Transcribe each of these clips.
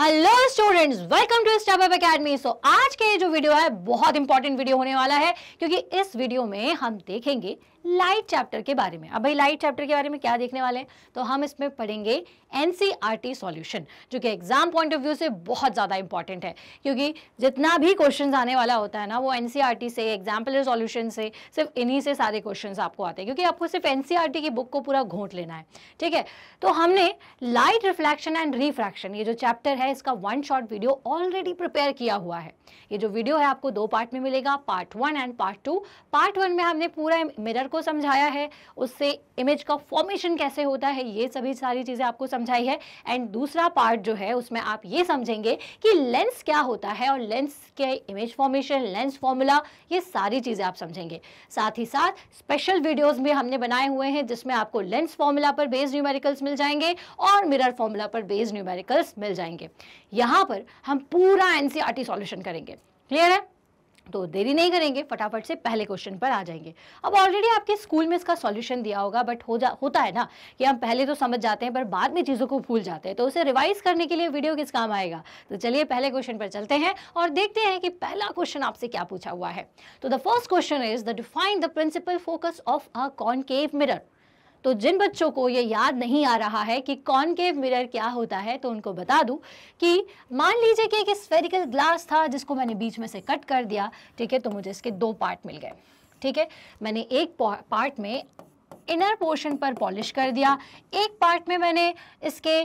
Hello students welcome to Step Up Academy so आज के जो वीडियो है बहुत इंपॉर्टेंट वीडियो होने वाला है क्योंकि इस वीडियो में हम देखेंगे लाइट चैप्टर के बारे में अब भाई लाइट चैप्टर के बारे में क्या देखने वाले हैं तो हम इसमें पढ़ेंगे एनसीईआरटी सॉल्यूशन e जो कि एग्जाम पॉइंट ऑफ व्यू से बहुत ज़्यादा इंपॉर्टेंट है क्योंकि जितना भी क्वेश्चन आने वाला होता है ना वो एन e से एग्जाम्पल सॉल्यूशन से सिर्फ इन्हीं से सारे क्वेश्चन आपको आते हैं क्योंकि आपको सिर्फ एन e की बुक को पूरा घोट लेना है ठीक है तो हमने लाइट रिफ्लैक्शन एंड रिफ्रैक्शन ये जो चैप्टर है इसका one short video already prepare किया हुआ है ये जो वीडियो है आपको दो पार्ट में मिलेगा part one and part two part one में हमने पूरा मिरर को समझाया है उससे इमेज का फॉर्मेशन कैसे होता है ये सभी सारी चीज़ें आपको समझाई है एंड दूसरा पार्ट जो है उसमें आप ये समझेंगे कि लेंस क्या होता है और लेंस के इमेज फॉर्मेशन लेंस फॉर्मूला ये सारी चीज़ें आप समझेंगे साथ ही साथ स्पेशल वीडियोज़ भी हमने बनाए हुए हैं जिसमें आपको लेंस फॉर्मूला पर बेस्ड न्यूमेरिकल्स मिल जाएंगे और मिरर फॉर्मूला पर बेस्ड न्यूमेरिकल्स मिल जाएंगे यहाँ पर हम पूरा एनसीआर सॉल्यूशन e करेंगे क्लियर है तो देरी नहीं करेंगे फटाफट से पहले क्वेश्चन पर आ जाएंगे अब ऑलरेडी आपके स्कूल में इसका सॉल्यूशन दिया होगा बट हो जा होता है ना कि हम पहले तो समझ जाते हैं पर बाद में चीज़ों को भूल जाते हैं तो उसे रिवाइज करने के लिए वीडियो किस काम आएगा तो चलिए पहले क्वेश्चन पर चलते हैं और देखते हैं कि पहला क्वेश्चन आपसे क्या पूछा हुआ है तो the first question is the define the principal focus of a concave mirror तो जिन बच्चों को ये याद नहीं आ रहा है कि कॉनकेव मिरर क्या होता है तो उनको बता दूं कि मान लीजिए कि एक स्फेरिकल ग्लास था जिसको मैंने बीच में से कट कर दिया ठीक है तो मुझे इसके दो पार्ट मिल गए ठीक है मैंने एक पार्ट में इनर पोर्शन पर पॉलिश कर दिया एक पार्ट में मैंने इसके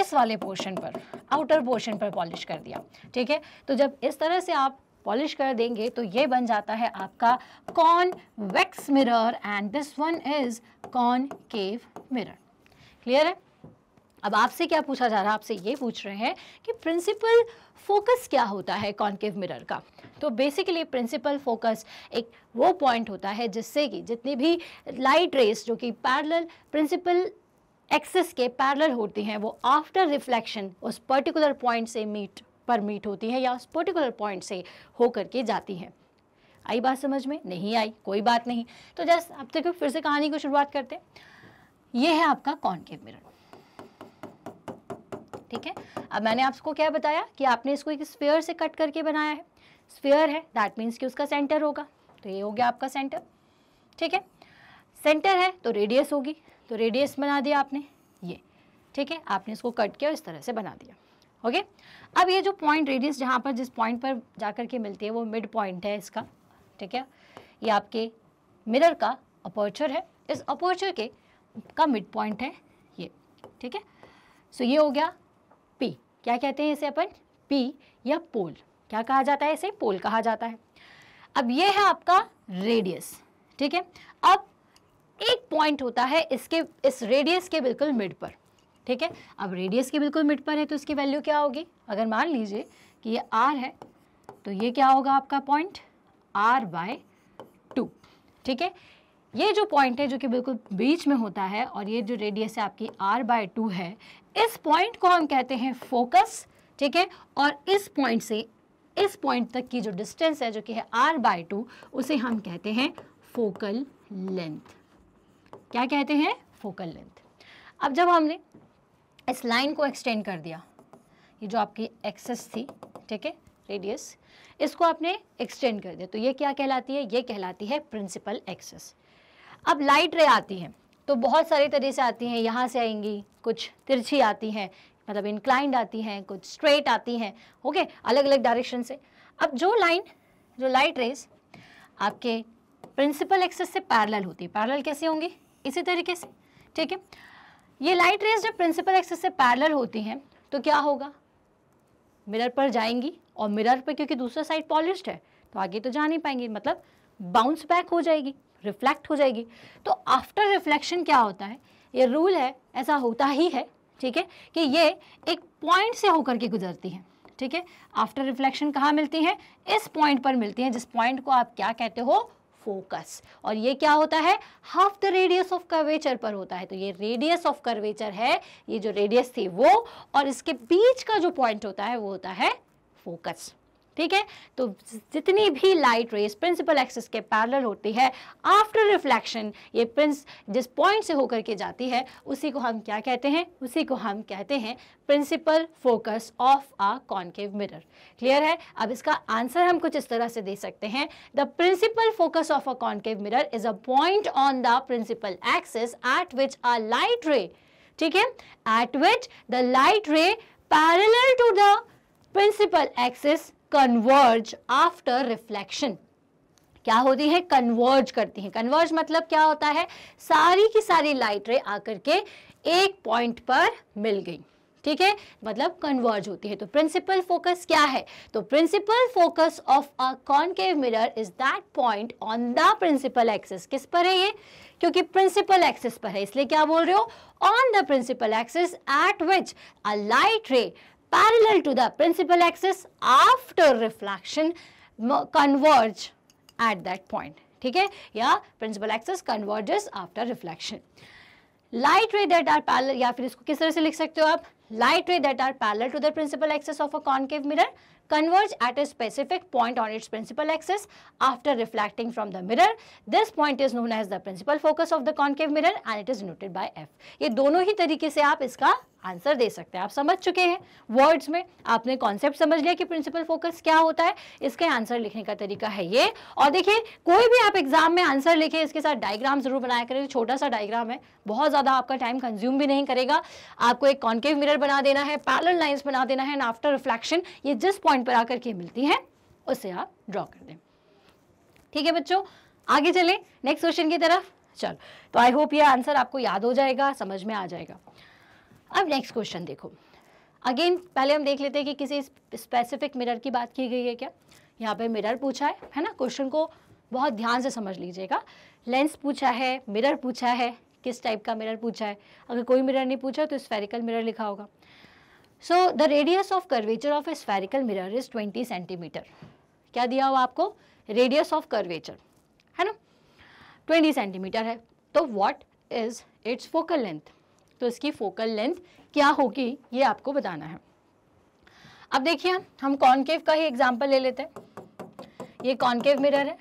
इस वाले पोर्शन पर आउटर पोर्शन पर पॉलिश कर दिया ठीक है तो जब इस तरह से आप पॉलिश कर देंगे तो ये बन जाता है आपका convex mirror and this one is concave mirror clear है अब आपसे क्या पूछा जा रहा है आपसे ये पूछ रहे हैं कि प्रिंसिपल फोकस क्या होता है कॉन्केव मिरर का तो बेसिकली प्रिंसिपल फोकस एक वो पॉइंट होता है जिससे कि जितनी भी लाइट रेस जो कि पैरेलल प्रिंसिपल एक्सेस के पैरेलल होती हैं वो आफ्टर रिफ्लेक्शन उस पर्टिकुलर पॉइंट से मीट पर मीट होती है या उस पर्टिकुलर पॉइंट से होकर के जाती हैं आई बात समझ में नहीं आई कोई बात नहीं तो जस्ट अब तक फिर से कहानी को शुरुआत करते हैं ये है आपका कॉन्केव मिरर ठीक है अब मैंने आपको क्या बताया कि आपने इसको एक स्पेयर से कट करके बनाया है स्पेयर है दैट मीन्स कि उसका सेंटर होगा तो ये हो गया आपका सेंटर ठीक है सेंटर है तो रेडियस होगी तो रेडियस बना दिया आपने ये ठीक है आपने इसको कट किया और इस तरह से बना दिया ओके अब ये जो पॉइंट रेडियस जहाँ पर जिस पॉइंट पर जाकर के मिलती है वो मिड पॉइंट है इसका ठीक है ये आपके मिरर का अपर्चर है इस अपर्चर के का मिड पॉइंट है ये ठीक है सो ये हो गया पी क्या कहते हैं इसे अपन पी या पोल क्या कहा जाता है इसे पोल कहा जाता है अब ये है आपका रेडियस ठीक है अब एक पॉइंट होता है इसके इस रेडियस के बिल्कुल मिड पर ठीक है अब रेडियस के बिल्कुल मिड पर है तो इसकी वैल्यू क्या होगी अगर मान लीजिए कि ये आर है तो ये क्या होगा आपका पॉइंट आर बाय टू ठीक है ये जो पॉइंट है जो कि बिल्कुल बीच में होता है और ये जो रेडियस है आपकी आर बाय टू है इस पॉइंट को हम कहते हैं फोकस ठीक है और इस पॉइंट से इस पॉइंट तक की जो डिस्टेंस है जो कि है आर बाय टू उसे हम कहते हैं फोकल लेंथ क्या कहते हैं फोकल लेंथ अब जब हमने इस लाइन को एक्सटेंड कर दिया ये जो आपकी एक्सेस थी ठीक है रेडियस इसको आपने एक्सटेंड कर दिया तो ये क्या कहलाती है ये कहलाती है प्रिंसिपल एक्सेस अब लाइट रे आती है तो बहुत सारे तरह से आती हैं यहाँ से आएंगी कुछ तिरछी आती हैं मतलब इंक्लाइंड आती हैं कुछ स्ट्रेट आती हैं ओके अलग अलग डायरेक्शन से अब जो लाइन जो लाइट रेज आपके प्रिंसिपल एक्सेस से पैरल होती है पैरल कैसे होंगी इसी तरीके से ठीक है ये लाइट रेज जब प्रिंसिपल एक्सेस से पैरल होती हैं तो क्या होगा मिरर पर जाएंगी और मिरर पर क्योंकि दूसरा साइड पॉलिश है तो आगे तो जा नहीं पाएंगी मतलब बाउंस बैक हो जाएगी रिफ्लेक्ट हो जाएगी तो आफ्टर रिफ्लेक्शन क्या होता है ये रूल है ऐसा होता ही है ठीक है कि ये एक पॉइंट से होकर के गुजरती है ठीक है आफ्टर रिफ्लेक्शन कहाँ मिलती है इस पॉइंट पर मिलती है जिस पॉइंट को आप क्या कहते हो फोकस और ये क्या होता है half the radius of curvature पर होता है तो ये रेडियस ऑफ कर्वेचर है ये जो रेडियस थी वो और इसके बीच का जो पॉइंट होता है वो होता है फोकस ठीक है तो जितनी भी लाइट रेस प्रिंसिपल एक्सिस के पैरल होती है आफ्टर रिफ्लेक्शन ये प्रिंस जिस पॉइंट से होकर के जाती है उसी को हम क्या कहते हैं उसी को हम कहते हैं principal focus of a concave mirror clear है अब इसका आंसर हम कुछ इस तरह से दे सकते हैं the principal focus of a concave mirror is a point on the principal axis at which a light ray ठीक है at which the light ray parallel to the principal axis converge after reflection क्या होती है converge करती है converge मतलब क्या होता है सारी की सारी लाइट रे आकर के एक पॉइंट पर मिल गई ठीक है मतलब कन्वर्ज होती है तो प्रिंसिपल फोकस क्या है तो principal focus of a concave mirror is that point on the principal axis किस पर है ये क्योंकि प्रिंसिपल एक्सिस पर है इसलिए क्या बोल रहे हो on the principal axis at which a light ray parallel to the principal axis after reflection converge at that point. ठीक है या principal axis converges after reflection light ray that are parallel या फिर इसको किस तरह से लिख सकते हो आप light ray that are parallel to the principal axis of a concave mirror converge at a specific point on its principal axis after reflecting from the mirror. This point is known as the principal focus of the concave mirror and it is noted by F. ये दोनों ही तरीके से आप इसका answer दे सकते हैं आप समझ चुके हैं वर्ड्स में आपने कॉन्सेप्ट समझ लिया कि प्रिंसिपल फोकस क्या होता है इसके आंसर लिखने का तरीका है ये और देखिए कोई भी आप एग्जाम में आंसर लिखें इसके साथ डायग्राम जरूर बनाया करें छोटा सा डायग्राम है बहुत ज़्यादा आपका टाइम कंज्यूम भी नहीं करेगा आपको एक कॉन्केव मिरर बना देना है पैरल लाइन्स बना देना है एंड आफ्टर रिफ्लेक्शन ये जिस पॉइंट पर आकर के मिलती है उसे आप ड्रॉ कर दें ठीक है बच्चों आगे चले नेक्स्ट क्वेश्चन की तरफ चलो तो आई होप ये आंसर आपको याद हो जाएगा समझ में आ जाएगा अब नेक्स्ट क्वेश्चन देखो अगेन पहले हम देख लेते हैं कि किसी स्पेसिफिक मिरर की बात की गई है क्या यहाँ पे मिरर पूछा है है ना क्वेश्चन को बहुत ध्यान से समझ लीजिएगा लेंस पूछा है मिरर पूछा है किस टाइप का मिरर पूछा है अगर कोई मिरर नहीं पूछा तो स्फेरिकल मिरर लिखा होगा so the radius of curvature of a spherical mirror is twenty centimetre क्या दिया हुआ आपको रेडियस ऑफ कर्वेचर है ना ट्वेंटी सेंटीमीटर है तो what is its focal length तो इसकी फोकल लेंथ क्या होगी ये आपको बताना है अब देखिए हम कॉन्केव का ही एग्जाम्पल ले लेते हैं ये कॉन्केव मिरर है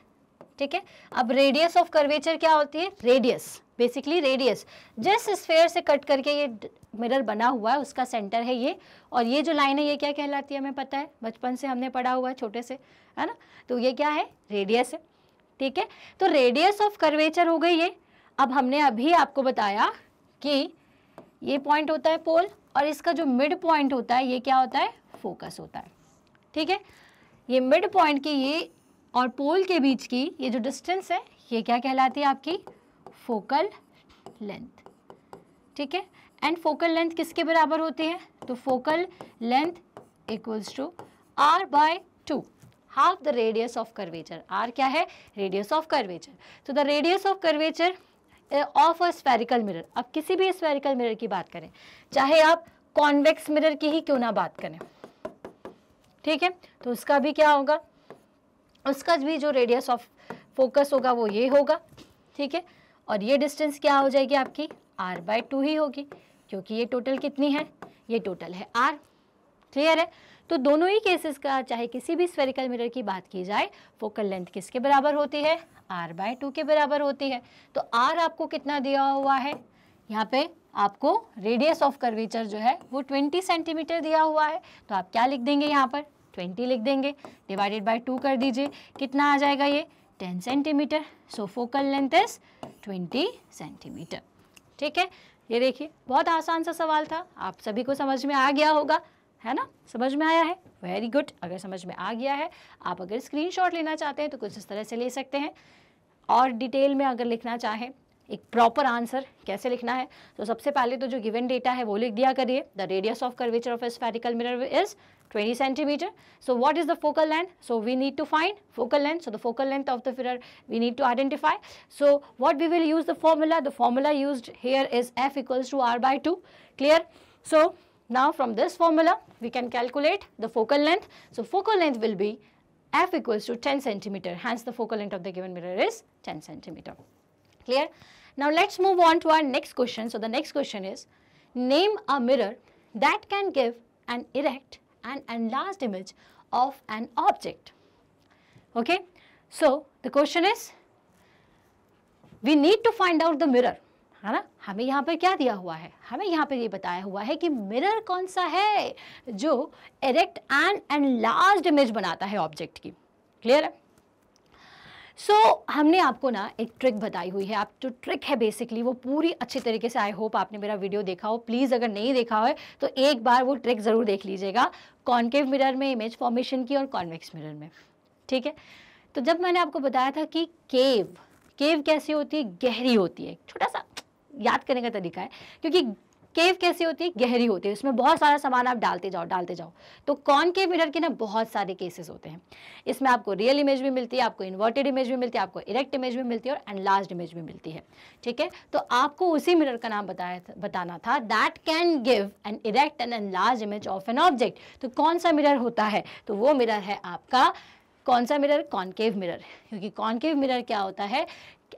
ठीक है अब रेडियस ऑफ कर्वेचर क्या होती है रेडियस बेसिकली रेडियस जिस स्फेयर से कट करके ये मिरर बना हुआ है उसका सेंटर है ये और ये जो लाइन है ये क्या कहलाती है हमें पता है बचपन से हमने पढ़ा हुआ है छोटे से है ना तो ये क्या है रेडियस है ठीक है तो रेडियस ऑफ कर्वेचर हो गई ये अब हमने अभी आपको बताया कि ये पॉइंट होता है पोल और इसका जो मिड पॉइंट होता है ये क्या होता है फोकस होता है ठीक है ये मिड पॉइंट की ये और पोल के बीच की ये जो डिस्टेंस है ये क्या कहलाती है आपकी फोकल लेंथ ठीक है एंड फोकल लेंथ किसके बराबर होती है तो focal length equals to R by two half the radius of curvature R क्या है रेडियस ऑफ कर्वेचर तो the radius of curvature of a spherical mirror अब किसी भी स्पेरिकल मिरर की बात करें चाहे आप कॉन्वेक्स मिरर की ही क्यों ना बात करें ठीक है तो उसका भी क्या होगा उसका भी जो रेडियस ऑफ फोकस होगा वो ये होगा ठीक है और ये डिस्टेंस क्या हो जाएगी आपकी आर बाय टू ही होगी क्योंकि ये टोटल कितनी है ये टोटल है आर क्लियर है तो दोनों ही केसेस का चाहे किसी भी स्वेरिकल मिरर की बात की जाए फोकल लेंथ किसके बराबर होती है आर बाय टू के बराबर होती है तो आर आपको कितना दिया हुआ है यहाँ पे आपको रेडियस ऑफ कर्वेचर जो है वो 20 सेंटीमीटर दिया हुआ है तो आप क्या लिख देंगे यहाँ पर 20 लिख देंगे डिवाइडेड बाय टू कर दीजिए कितना आ जाएगा ये 10 centimetre so focal length is 20 centimetre ठीक है ये देखिए बहुत आसान सा सवाल था आप सभी को समझ में आ गया होगा है ना समझ में आया है वेरी गुड अगर समझ में आ गया है आप अगर स्क्रीनशॉट लेना चाहते हैं तो कुछ इस तरह से ले सकते हैं और डिटेल में अगर लिखना चाहें एक प्रॉपर आंसर कैसे लिखना है तो सबसे पहले तो जो गिवन डेटा है वो लिख दिया करिए the radius of curvature of spherical mirror is 20 centimetre so what is the focal length so we need to find focal length so the focal length of the mirror we need to identify so what we will use the formula the formula use here is F equals to R by two clear so Now from this formula, we can calculate the focal length. So focal length will be f equals to 10 centimeter. Hence the focal length of the given mirror is 10 centimeter. Clear? Now let's move on to our next question. So the next question is, name a mirror that can give an erect and enlarged image of an object. Okay? So the question is, we need to find out the mirror है ना हमें यहाँ पर क्या दिया हुआ है हमें यहाँ पर ये यह बताया हुआ है कि मिरर कौन सा है जो erect and and large image बनाता है ऑब्जेक्ट की क्लियर है सो so, हमने आपको ना एक ट्रिक बताई हुई है आप जो ट्रिक है बेसिकली वो पूरी अच्छे तरीके से आई होप आपने मेरा वीडियो देखा हो प्लीज़ अगर नहीं देखा हो तो एक बार वो ट्रिक ज़रूर देख लीजिएगा कॉन्केव मिरर में इमेज फॉर्मेशन की और कॉन्वेक्स मिरर में ठीक है तो जब मैंने आपको बताया था कि केव केव कैसी होती है गहरी होती है छोटा सा याद करने का तरीका है क्योंकि केव कैसी होती है गहरी होती है उसमें बहुत सारा सामान आप डालते जाओ डालते जाओ तो कौन के मिरर के ना बहुत सारे केसेस होते हैं इसमें आपको रियल इमेज भी मिलती है आपको इन्वर्टेड इमेज भी मिलती है आपको इरेक्ट इमेज भी मिलती है और एनलार्ज इमेज भी मिलती है ठीक है तो आपको उसी मिरर का नाम बताया था, बताना था that can give an erect and enlarge image of an object तो कौन सा मिरर होता है तो वो मिरर है आपका कौन सा मिरर कॉन्केव मिरर क्योंकि कॉन्केव मिरर क्या होता है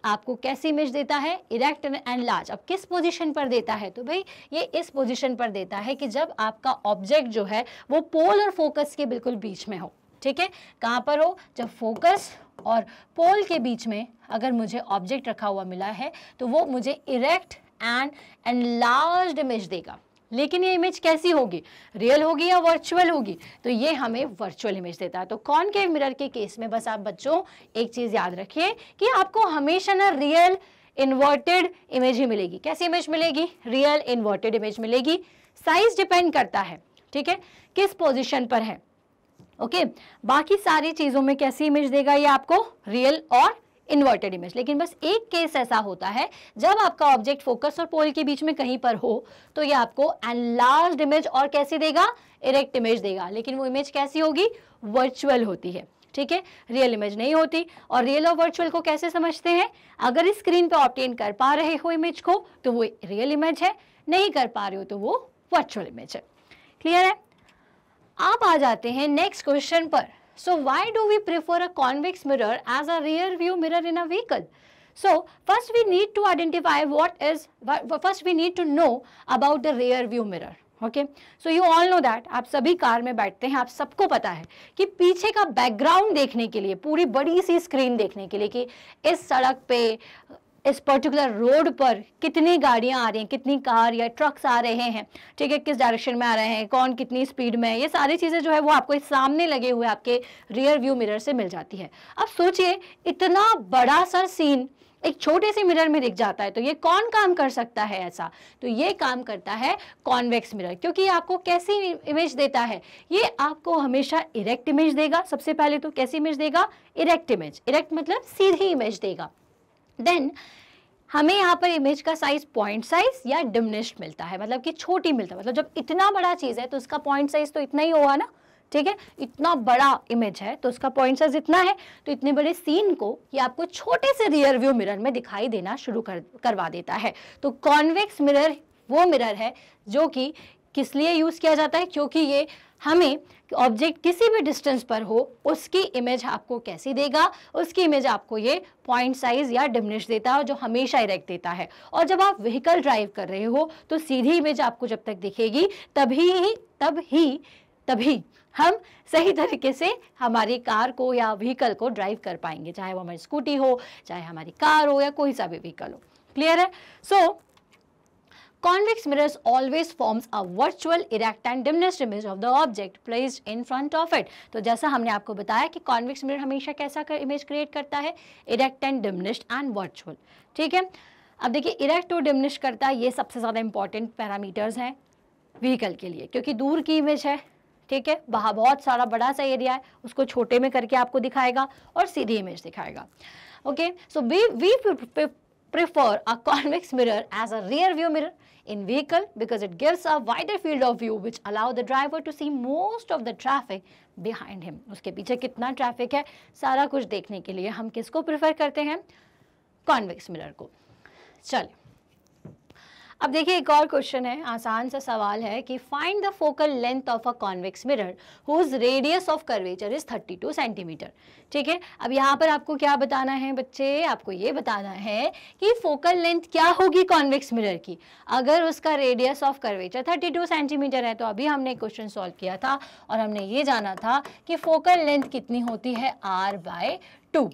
आपको कैसी इमेज देता है इरेक्ट एंड लार्ज अब किस पोजीशन पर देता है तो भाई ये इस पोजीशन पर देता है कि जब आपका ऑब्जेक्ट जो है वो पोल और फोकस के बिल्कुल बीच में हो ठीक है कहाँ पर हो जब फोकस और पोल के बीच में अगर मुझे ऑब्जेक्ट रखा हुआ मिला है तो वो मुझे erect and and large image देगा लेकिन ये इमेज कैसी होगी रियल होगी या वर्चुअल होगी तो ये हमें वर्चुअल इमेज देता है तो कौन के मिरर के केस में बस आप बच्चों एक चीज़ याद रखिए कि आपको हमेशा ना रियल इन्वर्टेड इमेज ही मिलेगी कैसी इमेज मिलेगी रियल इन्वर्टेड इमेज मिलेगी साइज डिपेंड करता है ठीक है किस पोजिशन पर है ओके okay? बाकी सारी चीज़ों में कैसी इमेज देगा ये आपको रियल और इन्वर्टेड इमेज लेकिन बस एक केस ऐसा होता है जब आपका ऑब्जेक्ट फोकस और पोल के बीच में कहीं पर हो तो ये आपको एनलार्ज इमेज और कैसी देगा इरेक्ट इमेज देगा लेकिन वो इमेज कैसी होगी वर्चुअल होती है ठीक है रियल इमेज नहीं होती और रियल और वर्चुअल को कैसे समझते हैं अगर इस स्क्रीन पर ऑप्टेन कर पा रहे हो इमेज को तो वो रियल इमेज है नहीं कर पा रहे हो तो वो वर्चुअल इमेज है क्लियर है आप आ जाते हैं नेक्स्ट क्वेश्चन पर So why do we prefer a convex mirror as a rear view mirror in a vehicle? So first we need to identify what is, first we need to know about the rear view mirror. Okay so you all know that आप सभी car में बैठते हैं आप सबको पता है कि पीछे का बैकग्राउंड देखने के लिए पूरी बड़ी सी स्क्रीन देखने के लिए कि इस सड़क पे इस पर्टिकुलर रोड पर कितनी गाड़ियां आ रही हैं कितनी कार या ट्रक्स आ रहे हैं ठीक है किस डायरेक्शन में आ रहे हैं कौन कितनी स्पीड में है ये सारी चीज़ें जो है वो आपको सामने लगे हुए आपके रियर व्यू मिरर से मिल जाती है अब सोचिए इतना बड़ा सा सीन एक छोटे से मिरर में दिख जाता है तो ये कौन काम कर सकता है ऐसा तो ये काम करता है कॉन्वेक्स मिरर क्योंकि ये आपको कैसी इमेज देता है ये आपको हमेशा इरेक्ट इमेज देगा सबसे पहले तो कैसी इमेज देगा इरेक्ट इमेज इरेक्ट मतलब सीधी इमेज देगा देन हमें यहाँ पर इमेज का साइज पॉइंट साइज या डिमिनिश्ड मिलता है मतलब कि छोटी मिलता है मतलब जब इतना बड़ा चीज़ है तो उसका पॉइंट साइज तो इतना ही होगा ना ठीक है इतना बड़ा इमेज है तो उसका पॉइंट साइज इतना है तो इतने बड़े सीन को ये आपको छोटे से रियर व्यू मिरर में दिखाई देना शुरू कर करवा देता है तो कॉन्वेक्स मिरर वो मिरर है जो कि किस लिए यूज़ किया जाता है क्योंकि ये हमें ऑब्जेक्ट किसी भी डिस्टेंस पर हो उसकी इमेज आपको कैसी देगा उसकी इमेज आपको ये पॉइंट साइज या डिमिनिश देता है जो हमेशा ही रख देता है और जब आप व्हीकल ड्राइव कर रहे हो तो सीधी इमेज आपको जब तक दिखेगी तभी ही तब ही तभी हम सही तरीके से हमारी कार को या व्हीकल को ड्राइव कर पाएंगे चाहे वो हमारी स्कूटी हो चाहे हमारी कार हो या कोई सा भी व्हीकल हो क्लियर है सो so, Convex mirrors always forms a virtual erect and diminished image of the object placed in front of it. तो जैसा हमने आपको बताया कि convex mirror हमेशा कैसा कर इमेज क्रिएट करता है erect and diminished and virtual. ठीक है अब देखिए इरेक्ट और डिमिनिश करता है ये सबसे ज़्यादा इंपॉर्टेंट पैरामीटर्स हैं व्हीकल के लिए क्योंकि दूर की इमेज है ठीक है वहाँ बहुत सारा बड़ा सा एरिया है उसको छोटे में करके आपको दिखाएगा और सीधी इमेज दिखाएगा okay so we we prefer a convex mirror as a rear view mirror in vehicle because it gives a wider field of view which allow the driver to see most of the traffic behind him. uske piche kitna traffic hai sara kuch dekhne ke liye hum kisko prefer karte hain convex mirror ko चलिए अब देखिए एक और question है आसान सा सवाल है कि find the focal length of a convex mirror whose radius of curvature is 32 centimetre ठीक है अब यहाँ पर आपको क्या बताना है बच्चे आपको ये बताना है कि फोकल लेंथ क्या होगी कॉन्वेक्स मिरर की अगर उसका रेडियस ऑफ कर्वेचर 32 सेंटीमीटर है तो अभी हमने क्वेश्चन सॉल्व किया था और हमने ये जाना था कि फोकल लेंथ कितनी होती है आर बाय टू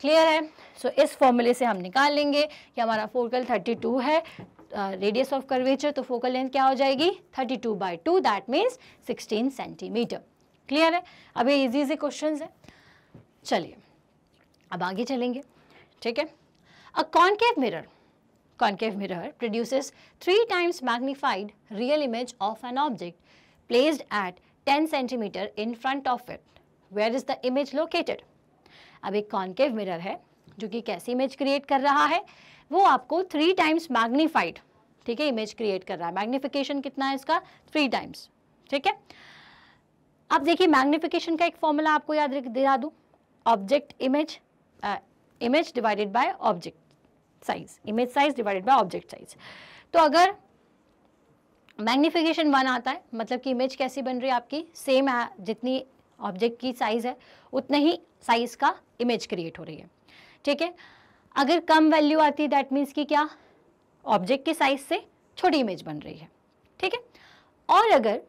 क्लियर है सो so, इस फॉर्मूले से हम निकाल लेंगे कि हमारा फोकल 32 है रेडियस ऑफ कर्वेचर तो फोकल लेंथ क्या हो जाएगी 32 two by two that means sixteen centimetre clear है अब ये इजी इजी क्वेश्चन है चलिए अब आगे चलेंगे ठीक है a concave mirror concave mirror produces three times magnified real image of an object placed at 10 centimetre in front of it where is the image located अब एक कॉन्केव मिरर है जो कि कैसी इमेज क्रिएट कर रहा है वो आपको थ्री टाइम्स मैग्नीफाइड ठीक है इमेज क्रिएट कर रहा है मैग्निफिकेशन कितना है इसका थ्री टाइम्स ठीक है अब देखिए मैग्निफिकेशन का एक फॉर्मूला आपको याद दिला दूँ object image image divided by object size image size divided by object size तो अगर मैग्निफिकेशन वन आता है मतलब कि इमेज कैसी बन रही है आपकी सेम है जितनी ऑब्जेक्ट की साइज़ है उतने ही साइज़ का इमेज क्रिएट हो रही है ठीक है अगर कम वैल्यू आती है दैट मीन्स कि क्या ऑब्जेक्ट के साइज से छोटी इमेज बन रही है ठीक है और अगर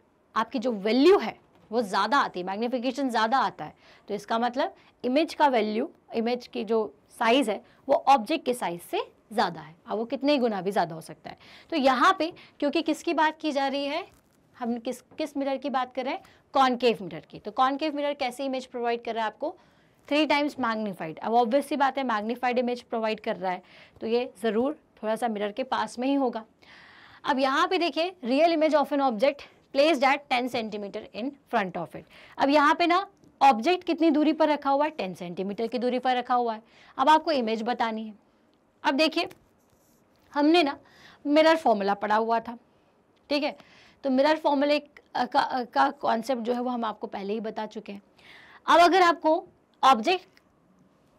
आपकी जो वैल्यू है वो ज़्यादा आती है मैग्नीफिकेशन ज़्यादा आता है तो इसका मतलब इमेज का वैल्यू इमेज की जो साइज़ है वो ऑब्जेक्ट के साइज़ से ज़्यादा है अब वो कितने गुना भी ज़्यादा हो सकता है तो यहाँ पे क्योंकि किसकी बात की जा रही है हम किस किस मिरर की बात कर रहे हैं कॉनकेव मिरर की तो कॉनकेव मिरर कैसे इमेज प्रोवाइड कर रहा है आपको थ्री टाइम्स मैग्नीफाइड अब ऑब्वियस सी बात है मैग्नीफाइड इमेज प्रोवाइड कर रहा है तो ये ज़रूर थोड़ा सा मिरर के पास में ही होगा अब यहाँ पे देखिए real image of an object placed at ten centimetre in front of it अब यहाँ पे ना ऑब्जेक्ट कितनी दूरी पर रखा हुआ है टेन सेंटीमीटर की दूरी पर रखा हुआ है अब आपको इमेज बतानी है अब देखिए हमने ना मिरर फॉर्मूला पढ़ा हुआ था ठीक है तो मिरर फॉर्मूले का कॉन्सेप्ट जो है वो हम आपको पहले ही बता चुके हैं अब अगर आपको ऑब्जेक्ट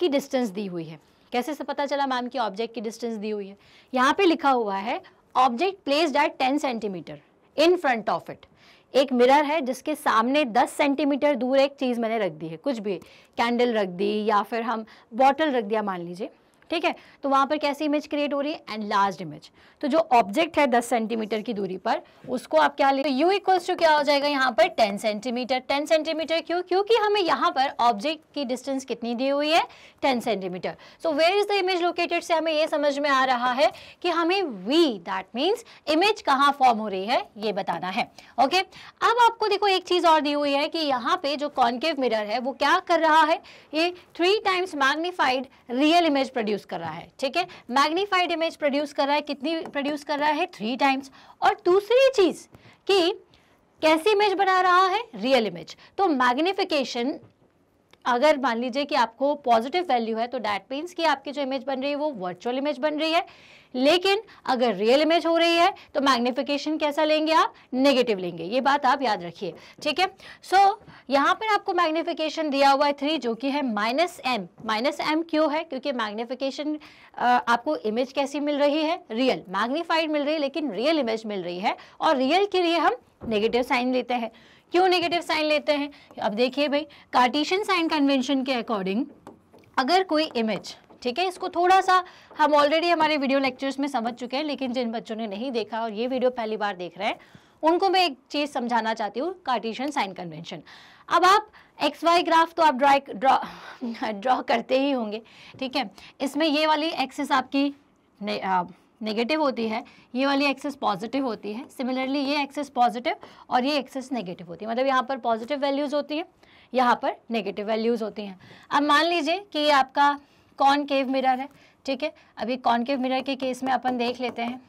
की डिस्टेंस दी हुई है कैसे से पता चला मैम कि ऑब्जेक्ट की डिस्टेंस दी हुई है यहाँ पे लिखा हुआ है object placed at 10 centimetre in front of it एक मिरर है जिसके सामने 10 सेंटीमीटर दूर एक चीज़ मैंने रख दी है कुछ भी कैंडल रख दी या फिर हम बॉटल रख दिया मान लीजिए ठीक है तो वहां पर कैसी इमेज क्रिएट हो रही है एंड लार्ज इमेज तो जो ऑब्जेक्ट है दस सेंटीमीटर की दूरी पर उसको आप क्या ले तो यू इक्वल्स टू क्या हो जाएगा यहाँ पर टेन सेंटीमीटर टेन सेंटीमीटर क्यों क्योंकि हमें यहाँ पर ऑब्जेक्ट की डिस्टेंस कितनी दी हुई है ten centimetre so where is the image located से हमें ये समझ में आ रहा है कि हमें वी दैट मीन्स इमेज कहाँ फॉर्म हो रही है ये बताना है ओके okay? अब आपको देखो एक चीज़ और दी हुई है कि यहाँ पे जो कॉन्केव मिरर है वो क्या कर रहा है ये three times magnified real image produce produce कर रहा है ठीक है मैग्नीफाइड इमेज प्रोड्यूस कर रहा है कितनी प्रोड्यूस कर रहा है थ्री टाइम्स और दूसरी चीज़ कि कैसी इमेज बना रहा है रियल इमेज तो मैग्निफिकेशन अगर मान लीजिए कि आपको पॉजिटिव वैल्यू है तो डैट मीन्स कि आपकी जो इमेज बन रही है वो वर्चुअल इमेज बन रही है लेकिन अगर रियल इमेज हो रही है तो मैग्निफिकेशन कैसा लेंगे आप नेगेटिव लेंगे ये बात आप याद रखिए ठीक है सो so, यहाँ पर आपको मैग्निफिकेशन दिया हुआ है थ्री जो कि है माइनस एम माइनस एम क्यों है क्योंकि मैग्निफिकेशन आपको इमेज कैसी मिल रही है रियल मैग्निफाइड मिल रही है लेकिन रियल इमेज मिल रही है और रियल के लिए हम नेगेटिव साइन लेते हैं क्यों नेगेटिव साइन लेते हैं अब देखिए भाई कार्टिशियन साइन कन्वेंशन के अकॉर्डिंग अगर कोई इमेज ठीक है इसको थोड़ा सा हम ऑलरेडी हमारे वीडियो लेक्चर्स में समझ चुके हैं लेकिन जिन बच्चों ने नहीं देखा और ये वीडियो पहली बार देख रहे हैं उनको मैं एक चीज़ समझाना चाहती हूँ कार्टिशियन साइन कन्वेंशन अब आप एक्स वाई ग्राफ तो आप ड्रा ड्रॉ ड्रॉ करते ही होंगे ठीक है इसमें ये वाली एक्सेस आपकी नेगेटिव होती है ये वाली एक्सेस पॉजिटिव होती है सिमिलरली ये एक्सेस पॉजिटिव और ये एक्सेस नेगेटिव होती है मतलब यहाँ पर पॉजिटिव वैल्यूज़ होती है यहाँ पर नेगेटिव वैल्यूज़ होती हैं अब मान लीजिए कि आपका कॉनकेव मिरर है ठीक है अभी कॉनकेव मिरर के केस में अपन देख लेते हैं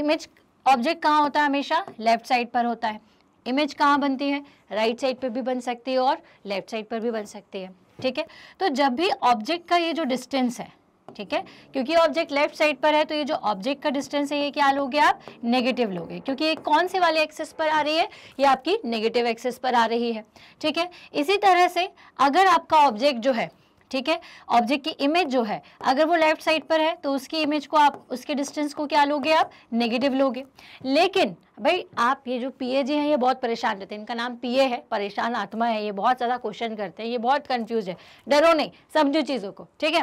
इमेज ऑब्जेक्ट कहाँ होता है हमेशा लेफ्ट साइड पर होता है इमेज कहाँ बनती है राइट right साइड पर भी बन सकती है और लेफ्ट साइड पर भी बन सकती है ठीक है तो जब भी ऑब्जेक्ट का ये जो डिस्टेंस है ठीक है क्योंकि ऑब्जेक्ट लेफ्ट साइड पर है तो ये जो ऑब्जेक्ट का डिस्टेंस है ये क्या लोगे आप नेगेटिव लोगे क्योंकि ये कौन से वाले एक्सेस पर आ रही है ये आपकी नेगेटिव एक्सेस पर आ रही है ठीक है इसी तरह से अगर आपका ऑब्जेक्ट जो है ठीक है ऑब्जेक्ट की इमेज जो है अगर वो लेफ्ट साइड पर है तो उसकी इमेज को आप उसके डिस्टेंस को क्या लोगे आप नेगेटिव लोगे लेकिन भाई आप ये जो पीए जी हैं ये बहुत परेशान रहते हैं इनका नाम पीए है परेशान आत्मा है ये बहुत ज़्यादा क्वेश्चन करते हैं ये बहुत कंफ्यूज है डरो नहीं समझो चीज़ों को ठीक है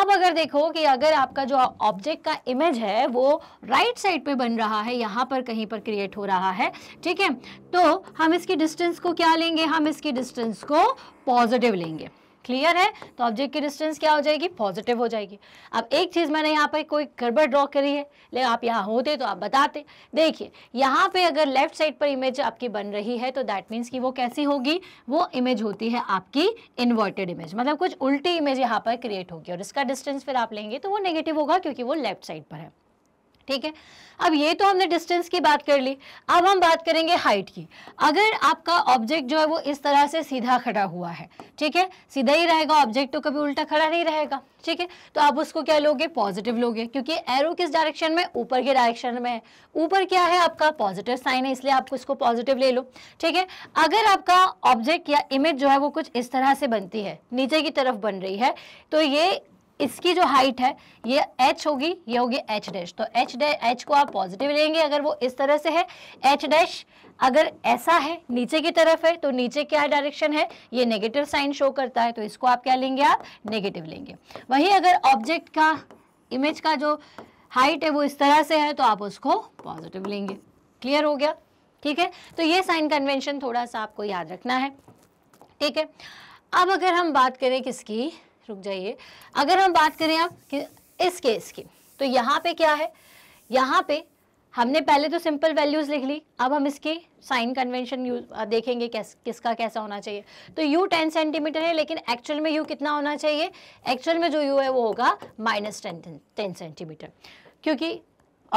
अब अगर देखो कि अगर आपका जो ऑब्जेक्ट का इमेज है वो राइट साइड पे बन रहा है यहाँ पर कहीं पर क्रिएट हो रहा है ठीक है तो हम इसकी डिस्टेंस को क्या लेंगे हम इसकी डिस्टेंस को पॉजिटिव लेंगे क्लियर है तो ऑब्जेक्ट की डिस्टेंस क्या हो जाएगी पॉजिटिव हो जाएगी अब एक चीज़ मैंने यहाँ पर कोई गड़बड़ ड्रॉ करी है लेकिन आप यहाँ होते तो आप बताते देखिए यहाँ पे अगर लेफ्ट साइड पर इमेज आपकी बन रही है तो दैट मीन्स कि वो कैसी होगी वो इमेज होती है आपकी इन्वर्टेड इमेज मतलब कुछ उल्टी इमेज यहाँ पर क्रिएट होगी और इसका डिस्टेंस फिर आप लेंगे तो वो नेगेटिव होगा क्योंकि वो लेफ्ट साइड पर है ठीक है अब ये तो हमने डिस्टेंस की बात कर ली अब हम बात करेंगे हाइट की अगर आपका ऑब्जेक्ट जो है वो इस तरह से सीधा खड़ा हुआ है ठीक है सीधा ही रहेगा ऑब्जेक्ट तो कभी उल्टा खड़ा नहीं रहेगा ठीक है तो आप उसको क्या लोगे पॉजिटिव लोगे क्योंकि एरो किस डायरेक्शन में ऊपर के डायरेक्शन में है ऊपर क्या है आपका पॉजिटिव साइन है इसलिए आपको इसको पॉजिटिव ले लो ठीक है अगर आपका ऑब्जेक्ट या इमेज जो है वो कुछ इस तरह से बनती है नीचे की तरफ बन रही है तो ये इसकी जो हाइट है ये एच होगी ये होगी एच डैश तो एच डे एच को आप पॉजिटिव लेंगे अगर वो इस तरह से है एच डैश अगर ऐसा है नीचे की तरफ है तो नीचे क्या डायरेक्शन है ये नेगेटिव साइन शो करता है तो इसको आप क्या लेंगे आप नेगेटिव लेंगे वहीं अगर ऑब्जेक्ट का इमेज का जो हाइट है वो इस तरह से है तो आप उसको पॉजिटिव लेंगे क्लियर हो गया ठीक है तो ये साइन कन्वेंशन थोड़ा सा आपको याद रखना है ठीक है अब अगर हम बात करें किसकी रुक जाइए अगर हम बात करें आप कि इस केस की तो यहाँ पे क्या है यहाँ पे हमने पहले तो सिंपल वैल्यूज लिख ली अब हम इसकी साइन कन्वेंशन यूज देखेंगे कैस, किसका कैसा होना चाहिए तो यू टेन सेंटीमीटर है लेकिन एक्चुअल में यू कितना होना चाहिए एक्चुअल में जो यू है वो होगा माइनस टेन टेन सेंटीमीटर क्योंकि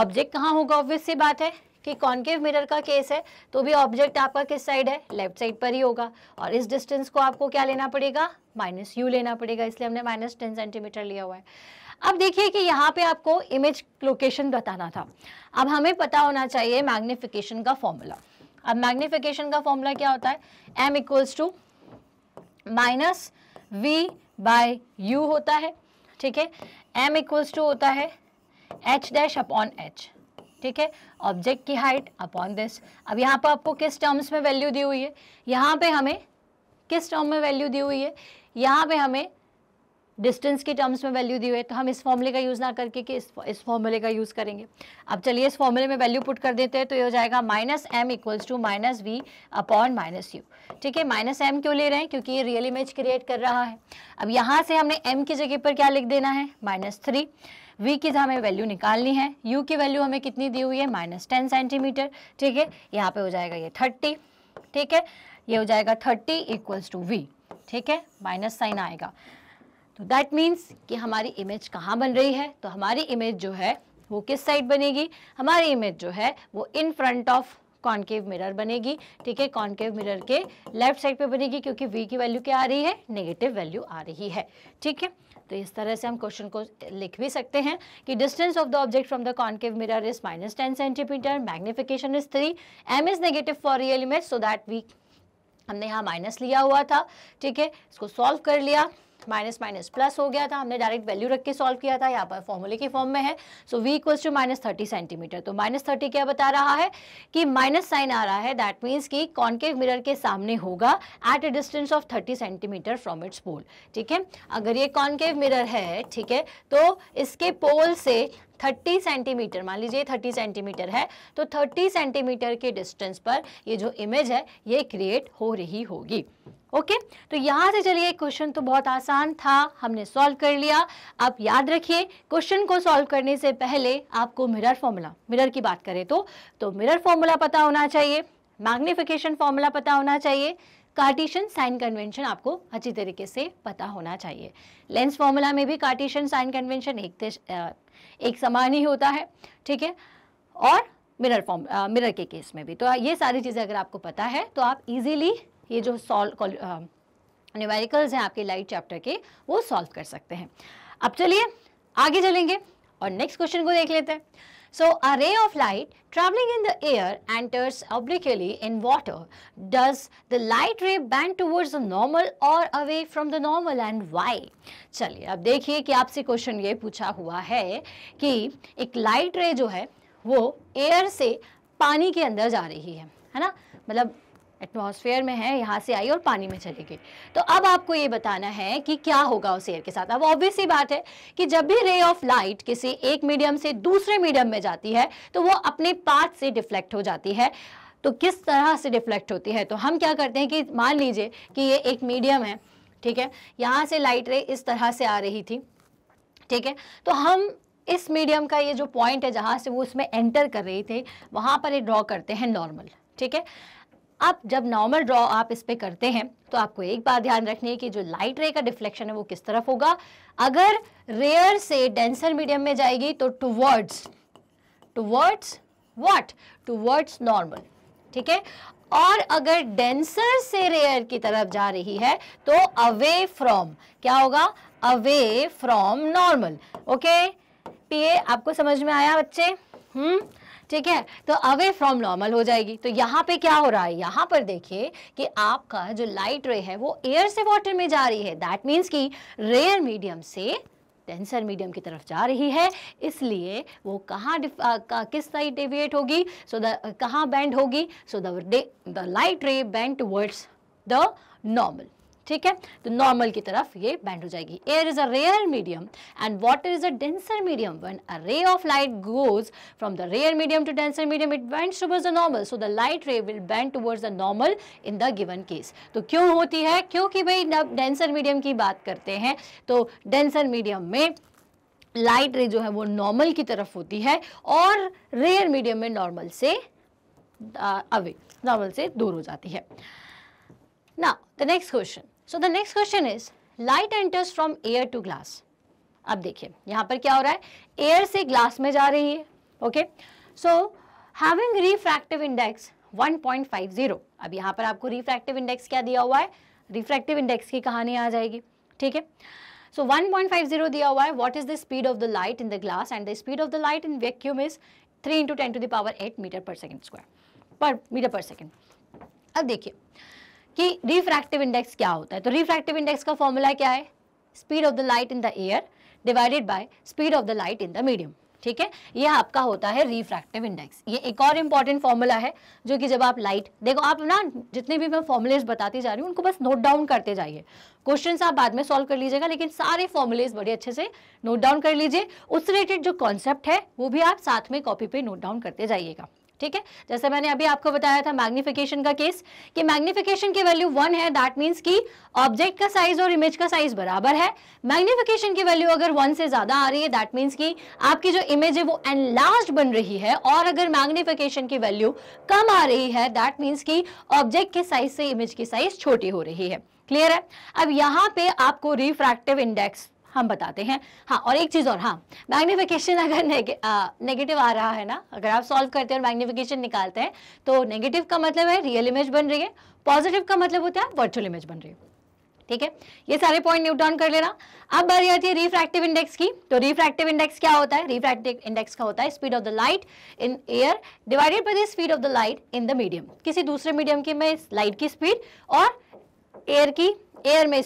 ऑब्जेक्ट कहाँ होगा ऑब्वियस सी बात है कि कॉन्केव मिरर का केस है तो भी ऑब्जेक्ट आपका किस साइड है लेफ्ट साइड पर ही होगा और इस डिस्टेंस को आपको क्या लेना पड़ेगा माइनस यू लेना पड़ेगा इसलिए हमने माइनस टेन सेंटीमीटर लिया हुआ है अब देखिए कि यहाँ पे आपको इमेज लोकेशन बताना था अब हमें पता होना चाहिए मैग्निफिकेशन का फॉर्मूला अब मैग्निफिकेशन का फॉर्मूला क्या होता है m equals to minus v by u होता है ठीक है एम इक्वल्स टू होता है एच डैश अपॉन एच ठीक है ऑब्जेक्ट की हाइट अपॉन दिस अब यहाँ पर आपको किस टर्म्स में वैल्यू दी हुई है यहाँ पे हमें किस टर्म में वैल्यू दी हुई है यहाँ पे हमें डिस्टेंस की टर्म्स में वैल्यू दी हुई है तो हम इस फॉर्मूले का यूज़ ना करके कि इस इस फॉर्मूले का यूज़ करेंगे अब चलिए इस फॉर्मूले में वैल्यू पुट कर देते हैं तो ये हो जाएगा minus m equals to minus v upon minus u ठीक है माइनस एम क्यों ले रहे हैं क्योंकि ये रियल इमेज क्रिएट कर रहा है अब यहाँ से हमने एम की जगह पर क्या लिख देना है माइनस थ्री V की हमें वैल्यू निकालनी है यू की वैल्यू हमें कितनी दी हुई है माइनस टेन सेंटीमीटर ठीक है यहाँ पे हो जाएगा ये थर्टी ठीक है ये हो जाएगा थर्टी इक्वल्स टू वी ठीक है माइनस साइन आएगा तो दैट मीन्स कि हमारी इमेज कहाँ बन रही है तो हमारी इमेज जो है वो किस साइड बनेगी हमारी इमेज जो है वो in front of concave mirror बनेगी ठीक है कॉन्केव मिरर के लेफ्ट साइड पे बनेगी क्योंकि वी की वैल्यू क्या आ रही है नेगेटिव वैल्यू आ रही है ठीक है तो इस तरह से हम क्वेश्चन को लिख भी सकते हैं कि distance of the object from the concave mirror is minus ten centimetre magnification is three m is negative for real image so that v हमने यहाँ माइनस लिया हुआ था ठीक है इसको सॉल्व कर लिया माइनस माइनस प्लस हो गया था हमने डायरेक्ट वैल्यू रख के सॉल्व किया था यहाँ पर फॉर्मूले के फॉर्म में है so v equals to minus thirty centimetre तो माइनस थर्टी क्या बता रहा है कि माइनस साइन आ रहा है दैट मीन्स कि कॉन्केव मिरर के सामने होगा at a distance of thirty centimetre from its pole ठीक है अगर ये कॉन्केव मिरर है ठीक है तो इसके पोल से थर्टी सेंटीमीटर मान लीजिए थर्टी सेंटीमीटर है तो थर्टी सेंटीमीटर के डिस्टेंस पर ये जो इमेज है ये क्रिएट हो रही होगी ओके okay? तो यहां से चलिए क्वेश्चन तो बहुत आसान था हमने सॉल्व कर लिया आप याद रखिए क्वेश्चन को सॉल्व करने से पहले आपको मिरर फॉर्मूला मिरर की बात करें तो तो मिरर फॉर्मूला पता होना चाहिए मैग्निफिकेशन फॉर्मूला पता होना चाहिए कार्टिशन साइन कन्वेंशन आपको अच्छी तरीके से पता होना चाहिए लेंस फॉर्मूला में भी कार्टिशन साइन कन्वेंशन एक एक समान ही होता है ठीक है और मिरर फॉर्म मिरर के केस में भी तो ये सारी चीज़ें अगर आपको पता है तो आप इजीली ये जो सॉल्व न्यूमेरिकल्स हैं आपके लाइट चैप्टर के वो सॉल्व कर सकते हैं अब चलिए आगे चलेंगे और नेक्स्ट क्वेश्चन को देख लेते हैं So a ray of light traveling in the air enters obliquely in water. Does the light ray bend towards the normal or away from the normal and why? चलिए अब देखिए कि आपसे क्वेश्चन ये पूछा हुआ है कि एक लाइट रे जो है वो एयर से पानी के अंदर जा रही है है ना मतलब एटमॉस्फेयर में है यहाँ से आई और पानी में चली गई तो अब आपको ये बताना है कि क्या होगा उस एयर के साथ अब ऑब्वियस ही बात है कि जब भी रे ऑफ लाइट किसी एक मीडियम से दूसरे मीडियम में जाती है तो वो अपने पाथ से डिफ्लेक्ट हो जाती है तो किस तरह से डिफ्लेक्ट होती है तो हम क्या करते हैं कि मान लीजिए कि ये एक मीडियम है ठीक है यहाँ से लाइट रे इस तरह से आ रही थी ठीक है तो हम इस मीडियम का ये जो पॉइंट है जहाँ से वो उसमें एंटर कर रही थी वहाँ पर ये ड्रॉ करते हैं नॉर्मल ठीक है अब जब नॉर्मल ड्रॉ आप इस पर करते हैं तो आपको एक बात ध्यान रखनी है कि जो लाइट रे का डिफ्लेक्शन है वो किस तरफ होगा अगर रेयर से डेंसर मीडियम में जाएगी तो towards towards what towards normal ठीक है और अगर डेंसर से रेयर की तरफ जा रही है तो अवे फ्रॉम क्या होगा अवे फ्रॉम नॉर्मल ओके पीए आपको समझ में आया बच्चे हम्म ठीक है तो अवे फ्रॉम नॉर्मल हो जाएगी तो यहाँ पे क्या हो रहा है यहाँ पर देखिए कि आपका जो लाइट रे है वो एयर से वाटर में जा रही है दैट मीन्स कि रेयर मीडियम से टेंसर मीडियम की तरफ जा रही है इसलिए वो कहाँ किस साइड डेविएट होगी सो द कहाँ बैंड होगी so the light ray bend towards the normal ठीक है तो नॉर्मल की तरफ ये बैंड हो जाएगी air is a rare medium and water is a denser medium when a ray of light goes from the rare medium to denser medium it bend towards the normal so the light ray will bend towards the normal in the given case तो क्यों होती है क्योंकि भाई denser medium की बात करते हैं तो डेंसर मीडियम में लाइट रे जो है वो नॉर्मल की तरफ होती है और रेयर मीडियम में नॉर्मल से अवे नॉर्मल से दूर हो जाती है ना the next question so the next question is light enters from air to glass अब देखिए यहां पर क्या हो रहा है एयर से ग्लास में जा रही है okay so having refractive index 1.50 अब यहां पर आपको रिफ्रैक्टिव इंडेक्स क्या दिया हुआ है रिफ्रैक्टिव इंडेक्स की कहानी आ जाएगी ठीक है सो so, 1.50 दिया हुआ है what is the speed of the light in the glass and the speed of the light in vacuum is 3 into ten to the power power 8 metre per second square per metre per second अब देखिए कि refractive index क्या होता है तो refractive index का formula क्या है speed of the light in the air divided by speed of the light in the medium ठीक है ये आपका होता है रिफ्रैक्टिव इंडेक्स ये एक और इंपॉर्टेंट फॉर्मूला है जो कि जब आप लाइट देखो आप ना जितने भी मैं फॉर्मुलेज बताती जा रही हूँ उनको बस नोट डाउन करते जाइए क्वेश्चन आप बाद में सॉल्व कर लीजिएगा लेकिन सारे फॉर्मुलेज बड़े अच्छे से नोट डाउन कर लीजिए उस रिलेटेड जो कॉन्सेप्ट है वो भी आप साथ में कॉपी पे नोट डाउन करते जाइएगा ठीक है जैसे मैंने अभी आपको बताया था मैग्निफिकेशन का केस कि मैग्निफिकेशन की वैल्यू वन है दैट मीन्स कि ऑब्जेक्ट का साइज और इमेज का साइज बराबर है मैग्निफिकेशन की वैल्यू अगर वन से ज्यादा आ रही है दैट मीन्स कि आपकी जो इमेज है वो एनलार्ज बन रही है और अगर मैग्निफिकेशन की वैल्यू कम आ रही है दैट मीन्स कि ऑब्जेक्ट के साइज से इमेज की साइज छोटी हो रही है क्लियर है अब यहाँ पे आपको रिफ्रैक्टिव इंडेक्स हम बताते हैं हाँ और एक चीज़ और हाँ मैग्निफिकेशन अगर नेगेटिव आ रहा है ना अगर आप सॉल्व करते हैं और मैग्निफिकेशन निकालते हैं तो नेगेटिव का मतलब है रियल इमेज बन रही है पॉजिटिव का मतलब होता है वर्चुअल इमेज बन रही है ठीक है ये सारे पॉइंट न्यूट डाउन कर लेना अब बारी आती है रिफ्रैक्टिव इंडेक्स की तो रिफ्रैक्टिव इंडेक्स क्या होता है रिफ्रैक्टिव इंडेक्स का होता है speed of the light in air divided by the speed of the light in the medium किसी दूसरे मीडियम की में लाइट की स्पीड और एयर की एयर में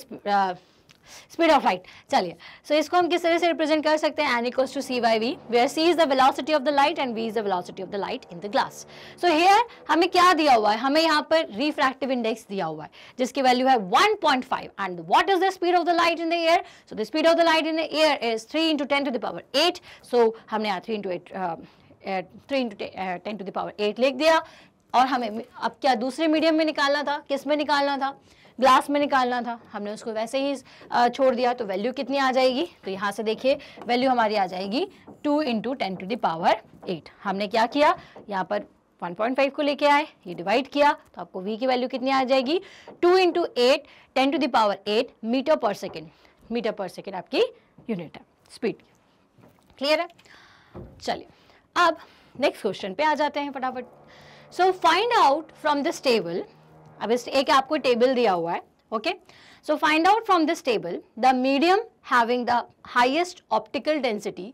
स्पीड ऑफ लाइट चलिए सो इसको हम किस तरह से रिप्रेजेंट कर सकते हैं n equals to c by v where c is the velocity of the light and v is the velocity of the light in the glass so here हमें क्या दिया हुआ है हमें यहाँ पर रिफ्रैक्टिव इंडेक्स दिया हुआ है जिसकी वैल्यू है 1.5 and what is the speed of the light in the air so the speed of the light in the air is three into ten to the power eight so हमने यहाँ three into eight three into ten to the power eight लिख दिया और हमें अब क्या दूसरे medium में निकालना था किस में निकालना था ग्लास में निकालना था हमने उसको वैसे ही छोड़ दिया तो वैल्यू कितनी आ जाएगी तो यहाँ से देखिए वैल्यू हमारी आ जाएगी two into ten to the power eight हमने क्या किया यहाँ पर 1.5 को लेके आए ये डिवाइड किया तो आपको v की वैल्यू कितनी आ जाएगी 2 into eight ten to the power eight metre per second metre per second आपकी यूनिट है स्पीड क्लियर है चलिए अब नेक्स्ट क्वेश्चन पे आ जाते हैं फटाफट so find out from this table अब इस एक आपको टेबल दिया हुआ है okay so find out from this table the medium having the highest optical density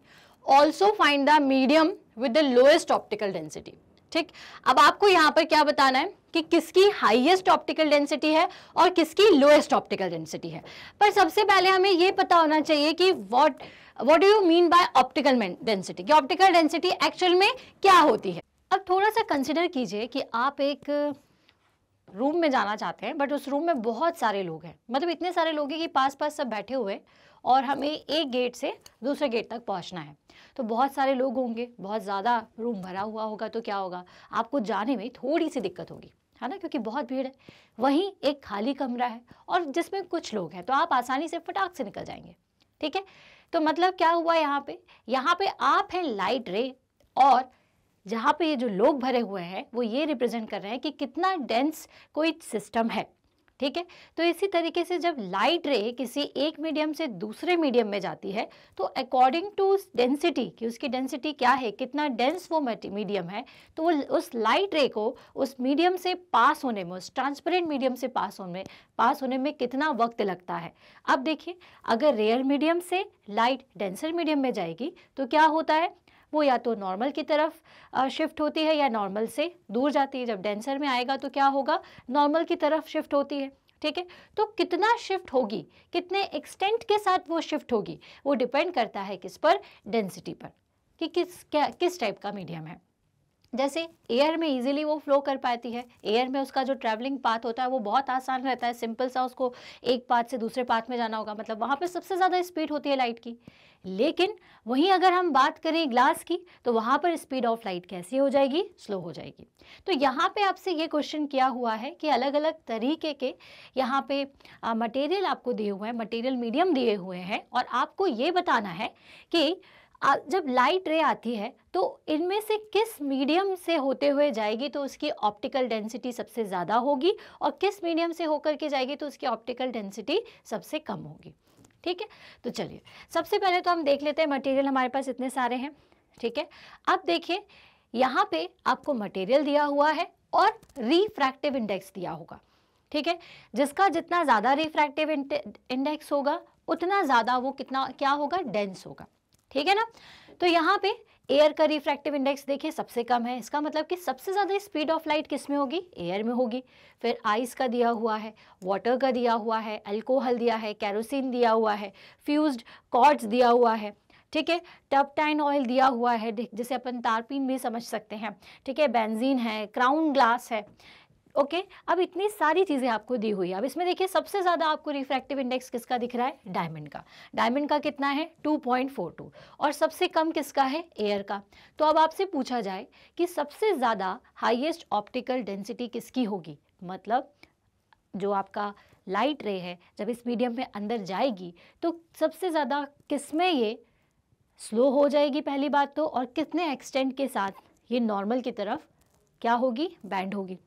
also find the medium with the lowest optical density ठीक अब आपको यहां पर क्या बताना है कि किसकी हाईएस्ट ऑप्टिकल डेंसिटी है और किसकी लोएस्ट ऑप्टिकल डेंसिटी है पर सबसे पहले हमें यह पता होना चाहिए कि what what do you mean by optical density कि ऑप्टिकल डेंसिटी एक्चुअल में क्या होती है अब थोड़ा सा कंसिडर कीजिए कि आप एक रूम में जाना चाहते हैं बट उस रूम में बहुत सारे लोग हैं मतलब इतने सारे लोग हैं कि पास पास सब बैठे हुए और हमें एक गेट से दूसरे गेट तक पहुंचना है तो बहुत सारे लोग होंगे बहुत ज़्यादा रूम भरा हुआ होगा तो क्या होगा आपको जाने में थोड़ी सी दिक्कत होगी है ना क्योंकि बहुत भीड़ है वहीं एक खाली कमरा है और जिसमें कुछ लोग हैं तो आप आसानी से फटाक से निकल जाएंगे ठीक है तो मतलब क्या हुआ यहाँ पे यहाँ पे आप हैं लाइट रे और जहाँ पे ये जो लोग भरे हुए हैं वो ये रिप्रेजेंट कर रहे हैं कि कितना डेंस कोई सिस्टम है ठीक है तो इसी तरीके से जब लाइट रे किसी एक मीडियम से दूसरे मीडियम में जाती है तो अकॉर्डिंग टू डेंसिटी कि उसकी डेंसिटी क्या है कितना डेंस वो मीडियम है तो वो उस लाइट रे को उस मीडियम से पास होने में उस ट्रांसपेरेंट मीडियम से पास होने में पास होने में कितना वक्त लगता है अब देखिए अगर रेयर मीडियम से लाइट डेंसर मीडियम में जाएगी तो क्या होता है वो या तो नॉर्मल की तरफ शिफ्ट होती है या नॉर्मल से दूर जाती है जब डेंसर में आएगा तो क्या होगा नॉर्मल की तरफ शिफ्ट होती है ठीक है तो कितना शिफ्ट होगी कितने एक्सटेंट के साथ वो शिफ्ट होगी वो डिपेंड करता है किस पर डेंसिटी पर कि किस क्या किस टाइप का मीडियम है जैसे एयर में इजीली वो फ्लो कर पाती है एयर में उसका जो ट्रैवलिंग पाथ होता है वो बहुत आसान रहता है सिंपल सा उसको एक पाथ से दूसरे पाथ में जाना होगा मतलब वहाँ पर सबसे ज़्यादा स्पीड होती है लाइट की लेकिन वहीं अगर हम बात करें ग्लास की तो वहाँ पर स्पीड ऑफ लाइट कैसी हो जाएगी स्लो हो जाएगी तो यहाँ पर आपसे ये क्वेश्चन किया हुआ है कि अलग अलग तरीके के यहाँ पर मटेरियल आपको दिए हुए हैं मटेरियल मीडियम दिए हुए हैं और आपको ये बताना है कि जब लाइट रे आती है तो इनमें से किस मीडियम से होते हुए जाएगी तो उसकी ऑप्टिकल डेंसिटी सबसे ज़्यादा होगी और किस मीडियम से होकर के जाएगी तो उसकी ऑप्टिकल डेंसिटी सबसे कम होगी ठीक है तो चलिए सबसे पहले तो हम देख लेते हैं मटेरियल हमारे पास इतने सारे हैं ठीक है अब देखिए यहाँ पे आपको मटेरियल दिया हुआ है और रिफ्रैक्टिव इंडेक्स दिया होगा ठीक है जिसका जितना ज़्यादा रिफ्रैक्टिव इंडेक्स होगा उतना ज़्यादा वो कितना क्या होगा डेंस होगा ठीक है ना तो यहाँ पे एयर का रिफ्रैक्टिव इंडेक्स देखिए सबसे कम है इसका मतलब कि सबसे ज़्यादा स्पीड ऑफ लाइट किस में होगी एयर में होगी फिर आइस का दिया हुआ है वाटर का दिया हुआ है अल्कोहल दिया है कैरोसिन दिया हुआ है फ्यूज्ड कॉर्ड्स दिया हुआ है ठीक है टपटाइन ऑयल दिया हुआ है जिसे अपन तारपीन भी समझ सकते हैं ठीक है बेंजीन है क्राउन ग्लास है ओके okay? अब इतनी सारी चीज़ें आपको दी हुई है अब इसमें देखिए सबसे ज़्यादा आपको रिफ्रैक्टिव इंडेक्स किसका दिख रहा है डायमंड का डायमंड का कितना है 2.42 और सबसे कम किसका है एयर का तो अब आपसे पूछा जाए कि सबसे ज़्यादा हाईएस्ट ऑप्टिकल डेंसिटी किसकी होगी मतलब जो आपका लाइट रे है जब इस मीडियम में अंदर जाएगी तो सबसे ज़्यादा किस में ये स्लो हो जाएगी पहली बात तो और कितने एक्सटेंट के साथ ये नॉर्मल की तरफ क्या होगी बैंड होगी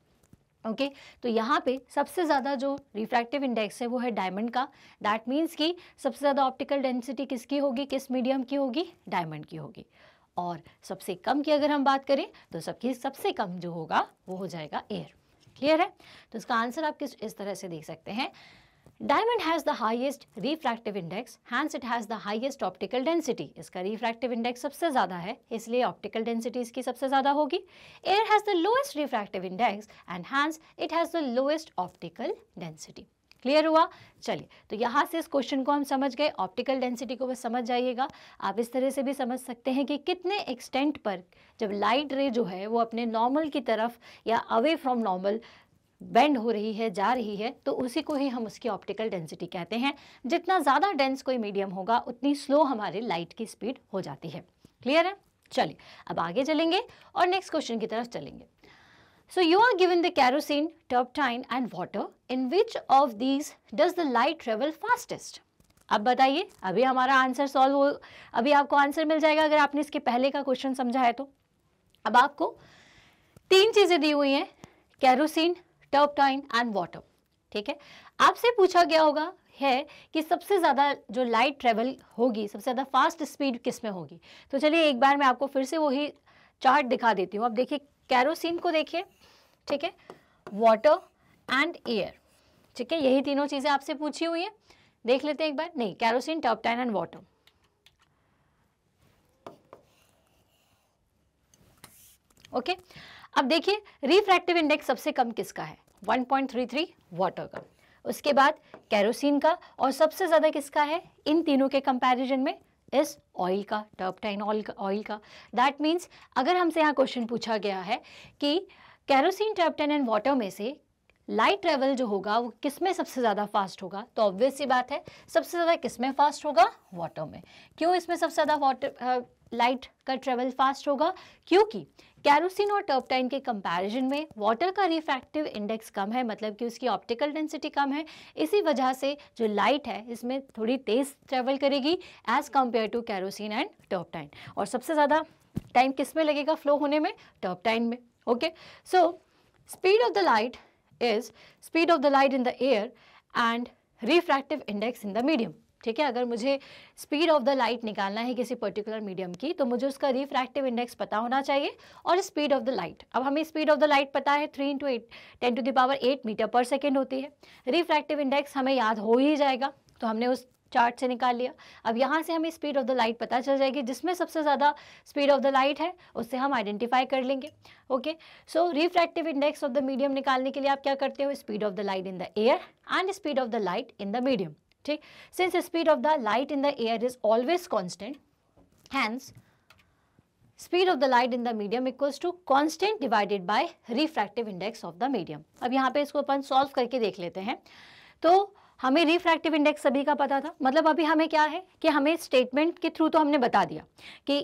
ओके तो यहाँ पे सबसे ज़्यादा जो रिफ्रैक्टिव इंडेक्स है वो है डायमंड का दैट मीन्स कि सबसे ज़्यादा ऑप्टिकल डेंसिटी किसकी होगी किस मीडियम की होगी डायमंड की होगी और सबसे कम की अगर हम बात करें तो सबकी सबसे कम जो होगा वो हो जाएगा एयर क्लियर है तो इसका आंसर आप किस इस तरह से देख सकते हैं diamond has the highest refractive index hence it has the highest optical density इसका रिफ्रैक्टिव इंडेक्स सबसे ज़्यादा है इसलिए ऑप्टिकल डेंसिटी इसकी सबसे ज़्यादा होगी air has the lowest refractive index and hence it has the lowest optical density clear हुआ चलिए तो यहाँ से इस क्वेश्चन को हम समझ गए ऑप्टिकल डेंसिटी को बस समझ जाइएगा आप इस तरह से भी समझ सकते हैं कि कितने एक्सटेंट पर जब लाइट रे जो है वो अपने नॉर्मल की तरफ या अवे फ्रॉम नॉर्मल बेंड हो रही है जा रही है तो उसी को ही हम उसकी ऑप्टिकल डेंसिटी कहते हैं जितना ज़्यादा डेंस कोई मीडियम होगा उतनी स्लो हमारे लाइट की स्पीड हो जाती है क्लियर है चलिए अब आगे चलेंगे और नेक्स्ट क्वेश्चन की तरफ चलेंगे so you are given the kerosene turpentine and water in which of these does the light travel fastest अब बताइए अभी हमारा आंसर सॉल्व हो अभी आपको आंसर मिल जाएगा अगर आपने इसके पहले का क्वेश्चन समझा है तो अब आपको तीन चीज़ें दी हुई हैं कैरोसिन टर्पटाइन एंड वाटर ठीक है आपसे पूछा गया होगा है कि सबसे ज़्यादा जो लाइट ट्रेवल होगी सबसे ज़्यादा फास्ट स्पीड किस में होगी तो चलिए एक बार मैं आपको फिर से वही चार्ट दिखा देती हूँ आप देखिए कैरोसिन को देखिए ठीक है वाटर एंड एयर ठीक है यही तीनों चीज़ें आपसे पूछी हुई है देख लेते हैं एक बार नहीं kerosene turpentine and water okay अब देखिए रिफ्रैक्टिव इंडेक्स सबसे कम किसका है 1.33 वाटर का उसके बाद कैरोसिन का और सबसे ज़्यादा किसका है इन तीनों के कंपैरिजन में इस ऑयल का टर्पटाइन ऑयल का ऑयल का दैट मीन्स अगर हमसे यहाँ क्वेश्चन पूछा गया है कि कैरोसिन टर्पटाइन एंड वाटर में से लाइट ट्रेवल जो होगा वो किस में सबसे ज़्यादा फास्ट होगा तो ऑब्वियस सी बात है सबसे ज़्यादा किस में फास्ट होगा वाटर में क्यों इसमें सबसे ज़्यादा वाटर लाइट का ट्रेवल फास्ट होगा क्योंकि कैरोसिन और टर्पटाइन के कंपैरिजन में वाटर का रिफ्रैक्टिव इंडेक्स कम है मतलब कि उसकी ऑप्टिकल डेंसिटी कम है इसी वजह से जो लाइट है इसमें थोड़ी तेज़ ट्रेवल करेगी as compare to kerosene and turpentine और सबसे ज़्यादा टाइम किस में लगेगा फ्लो होने में टर्पटाइन में okay so speed of the light is speed of the light in the air and refractive index in the medium ठीक है अगर मुझे स्पीड ऑफ द लाइट निकालना है किसी पर्टिकुलर मीडियम की तो मुझे उसका रिफ्रैक्टिव इंडेक्स पता होना चाहिए और स्पीड ऑफ द लाइट अब हमें स्पीड ऑफ द लाइट पता है three into eight ten to the power eight metre per second होती है रिफ्रैक्टिव इंडेक्स हमें याद हो ही जाएगा तो हमने उस चार्ट से निकाल लिया अब यहाँ से हमें स्पीड ऑफ द लाइट पता चल जाएगी जिसमें सबसे ज़्यादा स्पीड ऑफ द लाइट है उससे हम आइडेंटिफाई कर लेंगे okay so refractive index of the medium निकालने के लिए आप क्या करते हो speed of the light in the air and speed of the light in the medium ठीक since speed of the light in the air is always constant hence speed of the light in the medium equals to constant divided by refractive index of the medium अब यहाँ पे इसको अपन solve करके देख लेते हैं तो हमें रिफ्रैक्टिव इंडेक्स सभी का पता था मतलब अभी हमें क्या है कि हमें स्टेटमेंट के थ्रू तो हमने बता दिया कि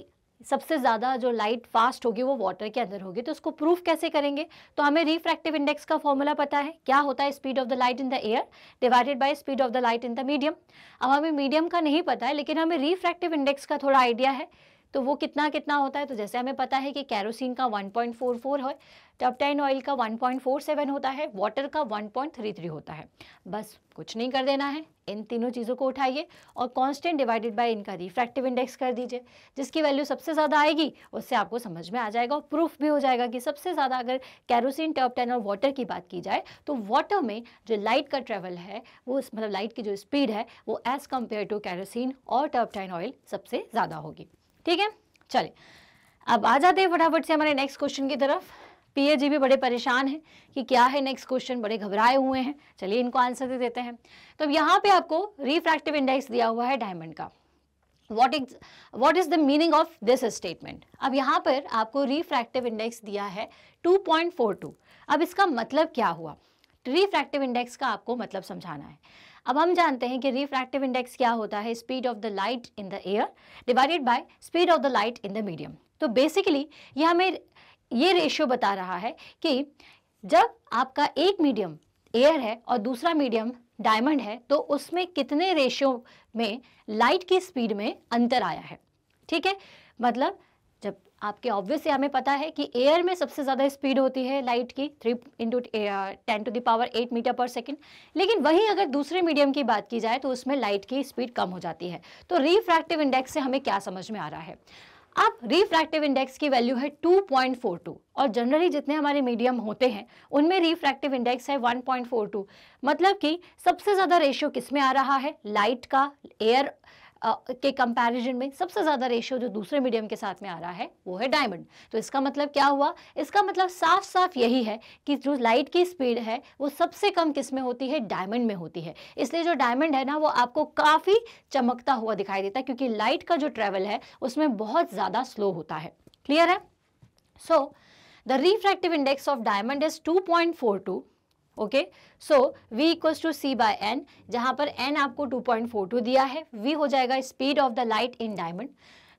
सबसे ज़्यादा जो लाइट फास्ट होगी वो वाटर के अंदर होगी तो उसको प्रूफ कैसे करेंगे तो हमें रिफ्रैक्टिव इंडेक्स का फॉर्मूला पता है क्या होता है speed of the light in the air divided by speed of the light in the medium अब हमें मीडियम का नहीं पता है लेकिन हमें रिफ्रैक्टिव इंडेक्स का थोड़ा आइडिया है तो वो कितना कितना होता है तो जैसे हमें पता है कि कैरोसिन का 1.44 है टपटाइन ऑयल का 1.47 होता है वाटर का 1.33 होता है बस कुछ नहीं कर देना है इन तीनों चीज़ों को उठाइए और कांस्टेंट डिवाइडेड बाय इनका रिफ्रैक्टिव इंडेक्स कर दीजिए जिसकी वैल्यू सबसे ज़्यादा आएगी उससे आपको समझ में आ जाएगा और प्रूफ भी हो जाएगा कि सबसे ज़्यादा अगर कैरोसिन टर्पटेन और वाटर की बात की जाए तो वाटर में जो लाइट का ट्रेवल है वो मतलब लाइट की जो स्पीड है वो एज़ कम्पेयर टू कैरोसिन और टर्पटाइन ऑयल सबसे ज़्यादा होगी ठीक है चलिए अब आ जाते हैं फटाफट से हमारे नेक्स्ट क्वेश्चन की तरफ पीए जी भी बड़े परेशान हैं कि क्या है नेक्स्ट क्वेश्चन बड़े घबराए हुए हैं चलिए इनको आंसर दे देते हैं तो यहाँ पे आपको रिफ्रैक्टिव इंडेक्स दिया हुआ है डायमंड का what is what is the meaning of this statement अब यहाँ पर आपको रिफ्रैक्टिव इंडेक्स दिया है 2.42 अब इसका मतलब क्या हुआ रिफ्रैक्टिव इंडेक्स का आपको मतलब समझाना है अब हम जानते हैं कि रिफ्रैक्टिव इंडेक्स क्या होता है speed of the light in the air divided by speed of the light in the medium तो बेसिकली ये हमें ये रेशियो बता रहा है कि जब आपका एक मीडियम एयर है और दूसरा मीडियम डायमंड है तो उसमें कितने रेशियो में लाइट की स्पीड में अंतर आया है ठीक है मतलब जब आपके ऑब्वियस हमें पता है कि एयर में सबसे ज़्यादा स्पीड होती है लाइट की three into ten to the power eight metre per second लेकिन वहीं अगर दूसरे मीडियम की बात की जाए तो उसमें लाइट की स्पीड कम हो जाती है तो रिफ्रैक्टिव इंडेक्स से हमें क्या समझ में आ रहा है अब रिफ्रैक्टिव इंडेक्स की वैल्यू है 2.42 और जनरली जितने हमारे मीडियम होते हैं उनमें रिफ्रैक्टिव इंडेक्स है 1.42 मतलब कि सबसे ज़्यादा रेशियो किस में आ रहा है लाइट का एयर के कंपैरिजन में सबसे ज़्यादा रेशियो जो दूसरे मीडियम के साथ में आ रहा है वो है डायमंड तो इसका मतलब क्या हुआ इसका मतलब साफ साफ यही है कि जो लाइट की स्पीड है वो सबसे कम किस में होती है डायमंड में होती है इसलिए जो डायमंड है ना वो आपको काफ़ी चमकता हुआ दिखाई देता है क्योंकि लाइट का जो ट्रेवल है उसमें बहुत ज़्यादा स्लो होता है क्लियर है so the refractive index of diamond is two point four two okay so v equals to c by n जहाँ पर n आपको 2.42 दिया है v हो जाएगा speed of the light in diamond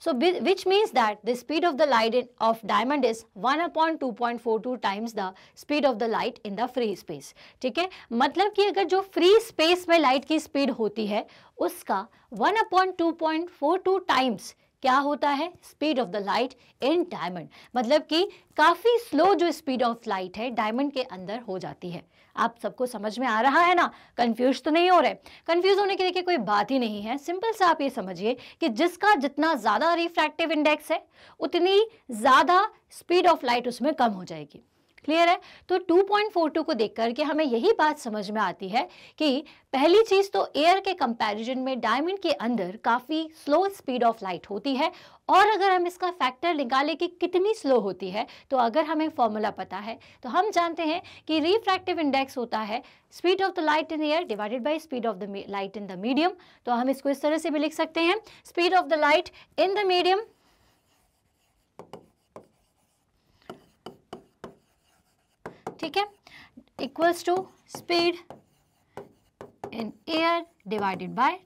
so which means that the speed of the light in of diamond is 1 upon 2.42 times the speed of the light in the free space ठीक है मतलब कि अगर जो free space में light की speed होती है उसका 1 अपॉन 2.42 टाइम्स क्या होता है speed of the light in diamond मतलब कि काफ़ी स्लो जो स्पीड ऑफ लाइट है डायमंड के अंदर हो जाती है आप सबको समझ में आ रहा है ना कंफ्यूज तो नहीं हो रहे कंफ्यूज होने की देखिए कोई बात ही नहीं है सिंपल से आप ये समझिए कि जिसका जितना ज़्यादा रिफ्रैक्टिव इंडेक्स है उतनी ज़्यादा स्पीड ऑफ लाइट उसमें कम हो जाएगी क्लियर है तो 2.42 को देख करके हमें यही बात समझ में आती है कि पहली चीज़ तो एयर के कंपैरिजन में डायमंड के अंदर काफ़ी स्लो स्पीड ऑफ लाइट होती है और अगर हम इसका फैक्टर निकालें कि कितनी स्लो होती है तो अगर हमें फॉर्मूला पता है तो हम जानते हैं कि रिफ्रैक्टिव इंडेक्स होता है speed of the light in air divided by speed of the light in the medium तो हम इसको इस तरह से भी लिख सकते हैं speed of the light in the medium ठीक है equals to speed in air divided by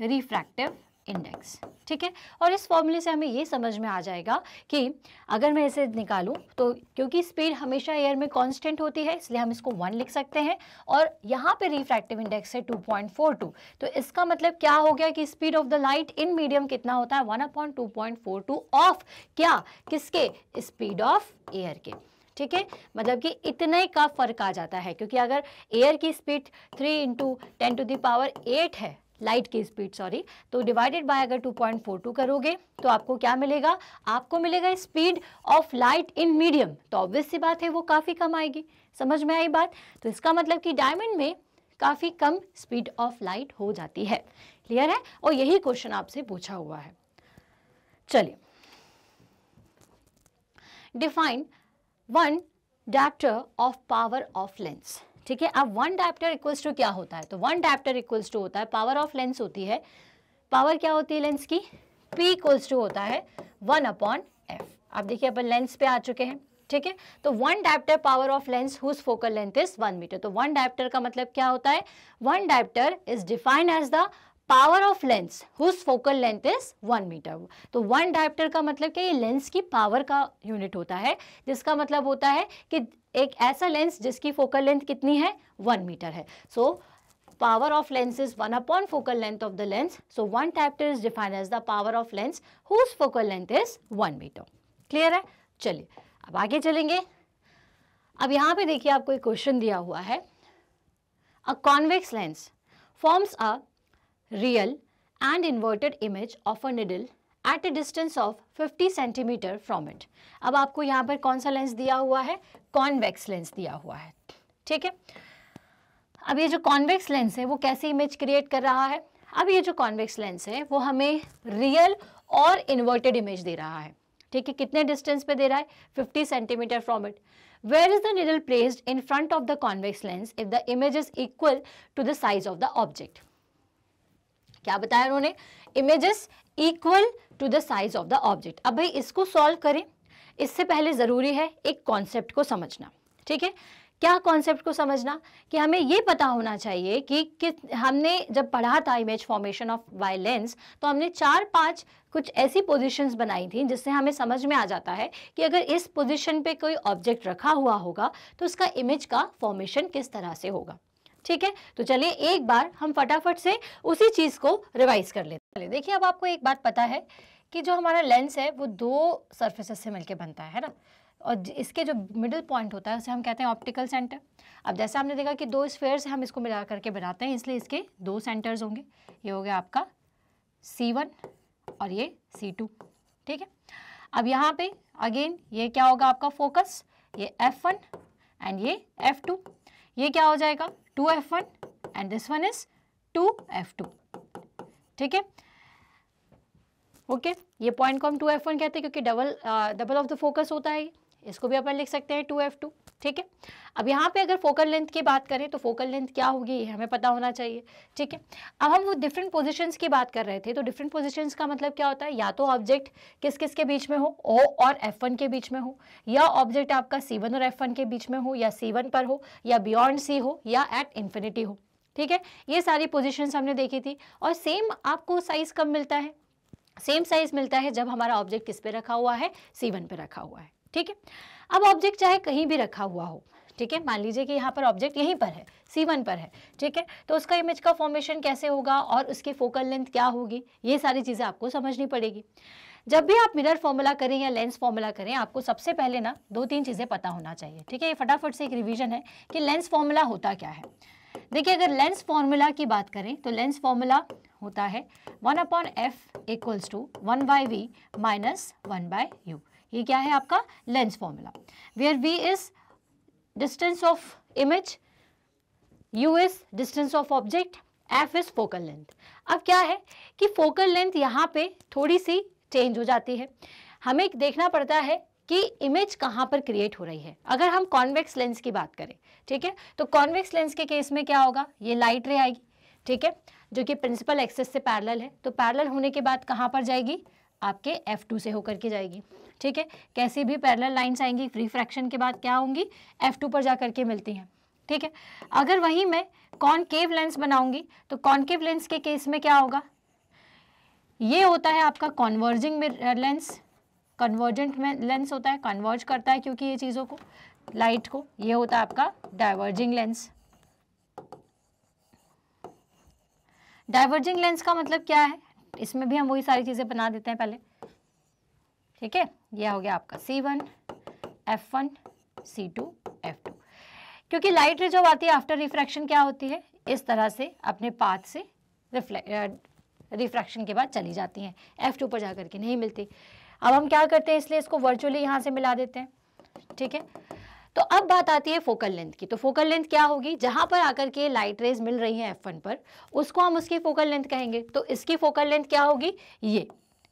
refractive index ठीक है और इस फॉर्मूले से हमें ये समझ में आ जाएगा कि अगर मैं इसे निकालूं तो क्योंकि स्पीड हमेशा एयर में कांस्टेंट होती है इसलिए हम इसको वन लिख सकते हैं और यहाँ पे रिफ्रैक्टिव इंडेक्स है टू पॉइंट फोर टू तो इसका मतलब क्या हो गया कि speed of the light in medium कितना होता है वन अपॉइंट ऑफ क्या किसके स्पीड ऑफ एयर के ठीक है मतलब कि इतने का फ़र्क आ जाता है क्योंकि अगर एयर की speed three into ten to the power eight है लाइट की स्पीड सॉरी तो डिवाइडेड बाय अगर 2.42 करोगे तो आपको क्या मिलेगा आपको मिलेगा speed of light in medium तो ऑब्वियस सी बात है वो काफ़ी कम आएगी समझ में आई बात तो इसका मतलब कि डायमंड में काफ़ी कम स्पीड ऑफ लाइट हो जाती है क्लियर है और यही क्वेश्चन आपसे पूछा हुआ है चलिए define one dioptre of power of lens ठीक है अब वन डैप्टर इक्वल्स टू क्या होता है तो वन डैप्टर इक्वल्स टू होता है पावर ऑफ लेंस होती है पावर क्या होती है लेंस की P इक्वल्स टू होता है वन अपॉन f आप देखिए अपन लेंस पे आ चुके हैं ठीक है तो one dioptre power of lens whose focal length is one metre तो वन डायप्टर का मतलब क्या होता है one dioptre is defined as the power of lens whose focal length is one metre तो वन डायप्टर का मतलब क्या ये लेंस की पावर का यूनिट होता है जिसका मतलब होता है कि एक ऐसा लेंस जिसकी फोकल लेंथ कितनी है वन मीटर है so power of lens is one upon focal length of the lens so one dioptre is define as the power of lens lens focal length is one metre clear है? चलिए अब आगे चलेंगे अब यहाँ पे देखिए आपको एक क्वेश्चन दिया हुआ है a convex lens forms a real and inverted image of a needle at a distance of 50 centimetre from it अब आपको यहाँ पर कौन सा लेंस दिया हुआ है कॉन्वेक्स लेंस दिया हुआ है ठीक है अब ये जो कॉन्वेक्स लेंस है वो कैसे इमेज क्रिएट कर रहा है अब ये जो कॉन्वेक्स लेंस है वो हमें रियल और इन्वर्टेड इमेज दे रहा है ठीक है कितने डिस्टेंस पे दे रहा है 50 centimetre from it where is the needle placed in front of the convex lens if the image is equal to the size of the object क्या बताया उन्होंने images equal to the size of the object अब भाई इसको solve करें इससे पहले ज़रूरी है एक कॉन्सेप्ट को समझना ठीक है क्या कॉन्सेप्ट को समझना कि हमें ये पता होना चाहिए कि, कि हमने जब पढ़ा था इमेज फॉर्मेशन ऑफ वायलेंस तो हमने चार पांच कुछ ऐसी पोजीशंस बनाई थी जिससे हमें समझ में आ जाता है कि अगर इस पोजीशन पे कोई ऑब्जेक्ट रखा हुआ होगा तो उसका इमेज का फॉर्मेशन किस तरह से होगा ठीक है तो चलिए एक बार हम फटाफट से उसी चीज़ को रिवाइज कर लेते चलिए देखिए अब आपको एक बात पता है कि जो हमारा लेंस है वो दो सर्फेसेस से मिलकर बनता है ना और इसके जो मिडिल पॉइंट होता है उसे हम कहते हैं ऑप्टिकल सेंटर अब जैसे हमने देखा कि दो स्फेयर से हम इसको मिला करके बनाते हैं इसलिए इसके दो सेंटर्स होंगे ये हो गया आपका सी वन और ये सी टू ठीक है अब यहाँ पे अगेन ये क्या होगा आपका फोकस ये एफ वन एंड ये एफ टू ये क्या हो जाएगा two F one and this one is two F two ठीक है ओके ये पॉइंट को हम टू एफ वन कहते हैं क्योंकि double double of the focus होता है इसको भी अपन लिख सकते हैं टू एफ टू ठीक है अब यहाँ पे अगर फोकल लेंथ की बात करें तो फोकल लेंथ क्या होगी ये हमें पता होना चाहिए ठीक है अब हम वो डिफरेंट पोजिशन की बात कर रहे थे तो डिफरेंट पोजिशन का मतलब क्या होता है या तो ऑब्जेक्ट किस किस के बीच में हो ओ और एफ वन के बीच में हो या ऑब्जेक्ट आपका सी वन और एफ वन के बीच में हो या सी वन पर हो या बियॉन्ड सी हो या एट इन्फिनिटी हो ठीक है ये सारी पोजिशन हमने देखी थी और सेम आपको साइज़ कब मिलता है सेम साइज़ मिलता है जब हमारा ऑब्जेक्ट किस पे रखा हुआ है सी वन पे रखा हुआ है ठीक है अब ऑब्जेक्ट चाहे कहीं भी रखा हुआ हो ठीक है मान लीजिए कि यहाँ पर ऑब्जेक्ट यहीं पर है सी वन पर है ठीक है तो उसका इमेज का फॉर्मेशन कैसे होगा और उसकी फोकल लेंथ क्या होगी ये सारी चीज़ें आपको समझनी पड़ेगी जब भी आप मिरर फॉर्मूला करें या लेंस फॉर्मूला करें आपको सबसे पहले ना दो तीन चीज़ें पता होना चाहिए ठीक है ये फटाफट से एक रिविजन है कि लेंस फॉर्मूला होता क्या है देखिए अगर लेंस फॉर्मूला की बात करें तो लेंस फॉर्मूला होता है one upon F equals to one by V minus one by U ये क्या है आपका lens formula where V is distance of image U is distance of object F is focal length अब क्या है कि फोकल लेंथ यहाँ पे थोड़ी सी चेंज हो जाती है हमें देखना पड़ता है कि इमेज कहाँ पर क्रिएट हो रही है अगर हम कॉन्वेक्स लेंस की बात करें ठीक है तो कॉन्वेक्स लेंस के केस में क्या होगा ये लाइट रे आएगी ठीक है जो कि प्रिंसिपल एक्सेस से पैरल है तो पैरल होने के बाद कहाँ पर जाएगी आपके F2 से होकर के जाएगी ठीक है कैसी भी पैरेलल लाइंस आएंगी रिफ्रैक्शन के बाद क्या होंगी F2 पर जा करके मिलती हैं ठीक है अगर वहीं मैं कॉनकेव लेंस बनाऊंगी तो कॉनकेव लेंस के केस में क्या होगा ये होता है आपका कॉन्वर्जिंग लेंस कन्वर्जेंट में लेंस होता है कन्वर्ज करता है क्योंकि ये चीज़ों को लाइट को ये होता है आपका डाइवर्जिंग लेंस डाइवर्जिंग लेंस का मतलब क्या है इसमें भी हम वही सारी चीज़ें बना देते हैं पहले ठीक है ये हो गया आपका C one F one C two F two क्योंकि लाइट जो आती है आफ्टर रिफ्रैक्शन क्या होती है इस तरह से अपने पाथ से रिफ्रैक्शन के बाद चली जाती हैं एफ टू पर जाकर के नहीं मिलती अब हम क्या करते हैं इसलिए इसको वर्चुअली यहाँ से मिला देते हैं ठीक है तो अब बात आती है फोकल लेंथ की तो फोकल लेंथ क्या होगी जहां पर आकर के लाइट रेज मिल रही है एफ वन पर उसको हम उसकी फोकल लेंथ कहेंगे तो इसकी फोकल लेंथ क्या होगी ये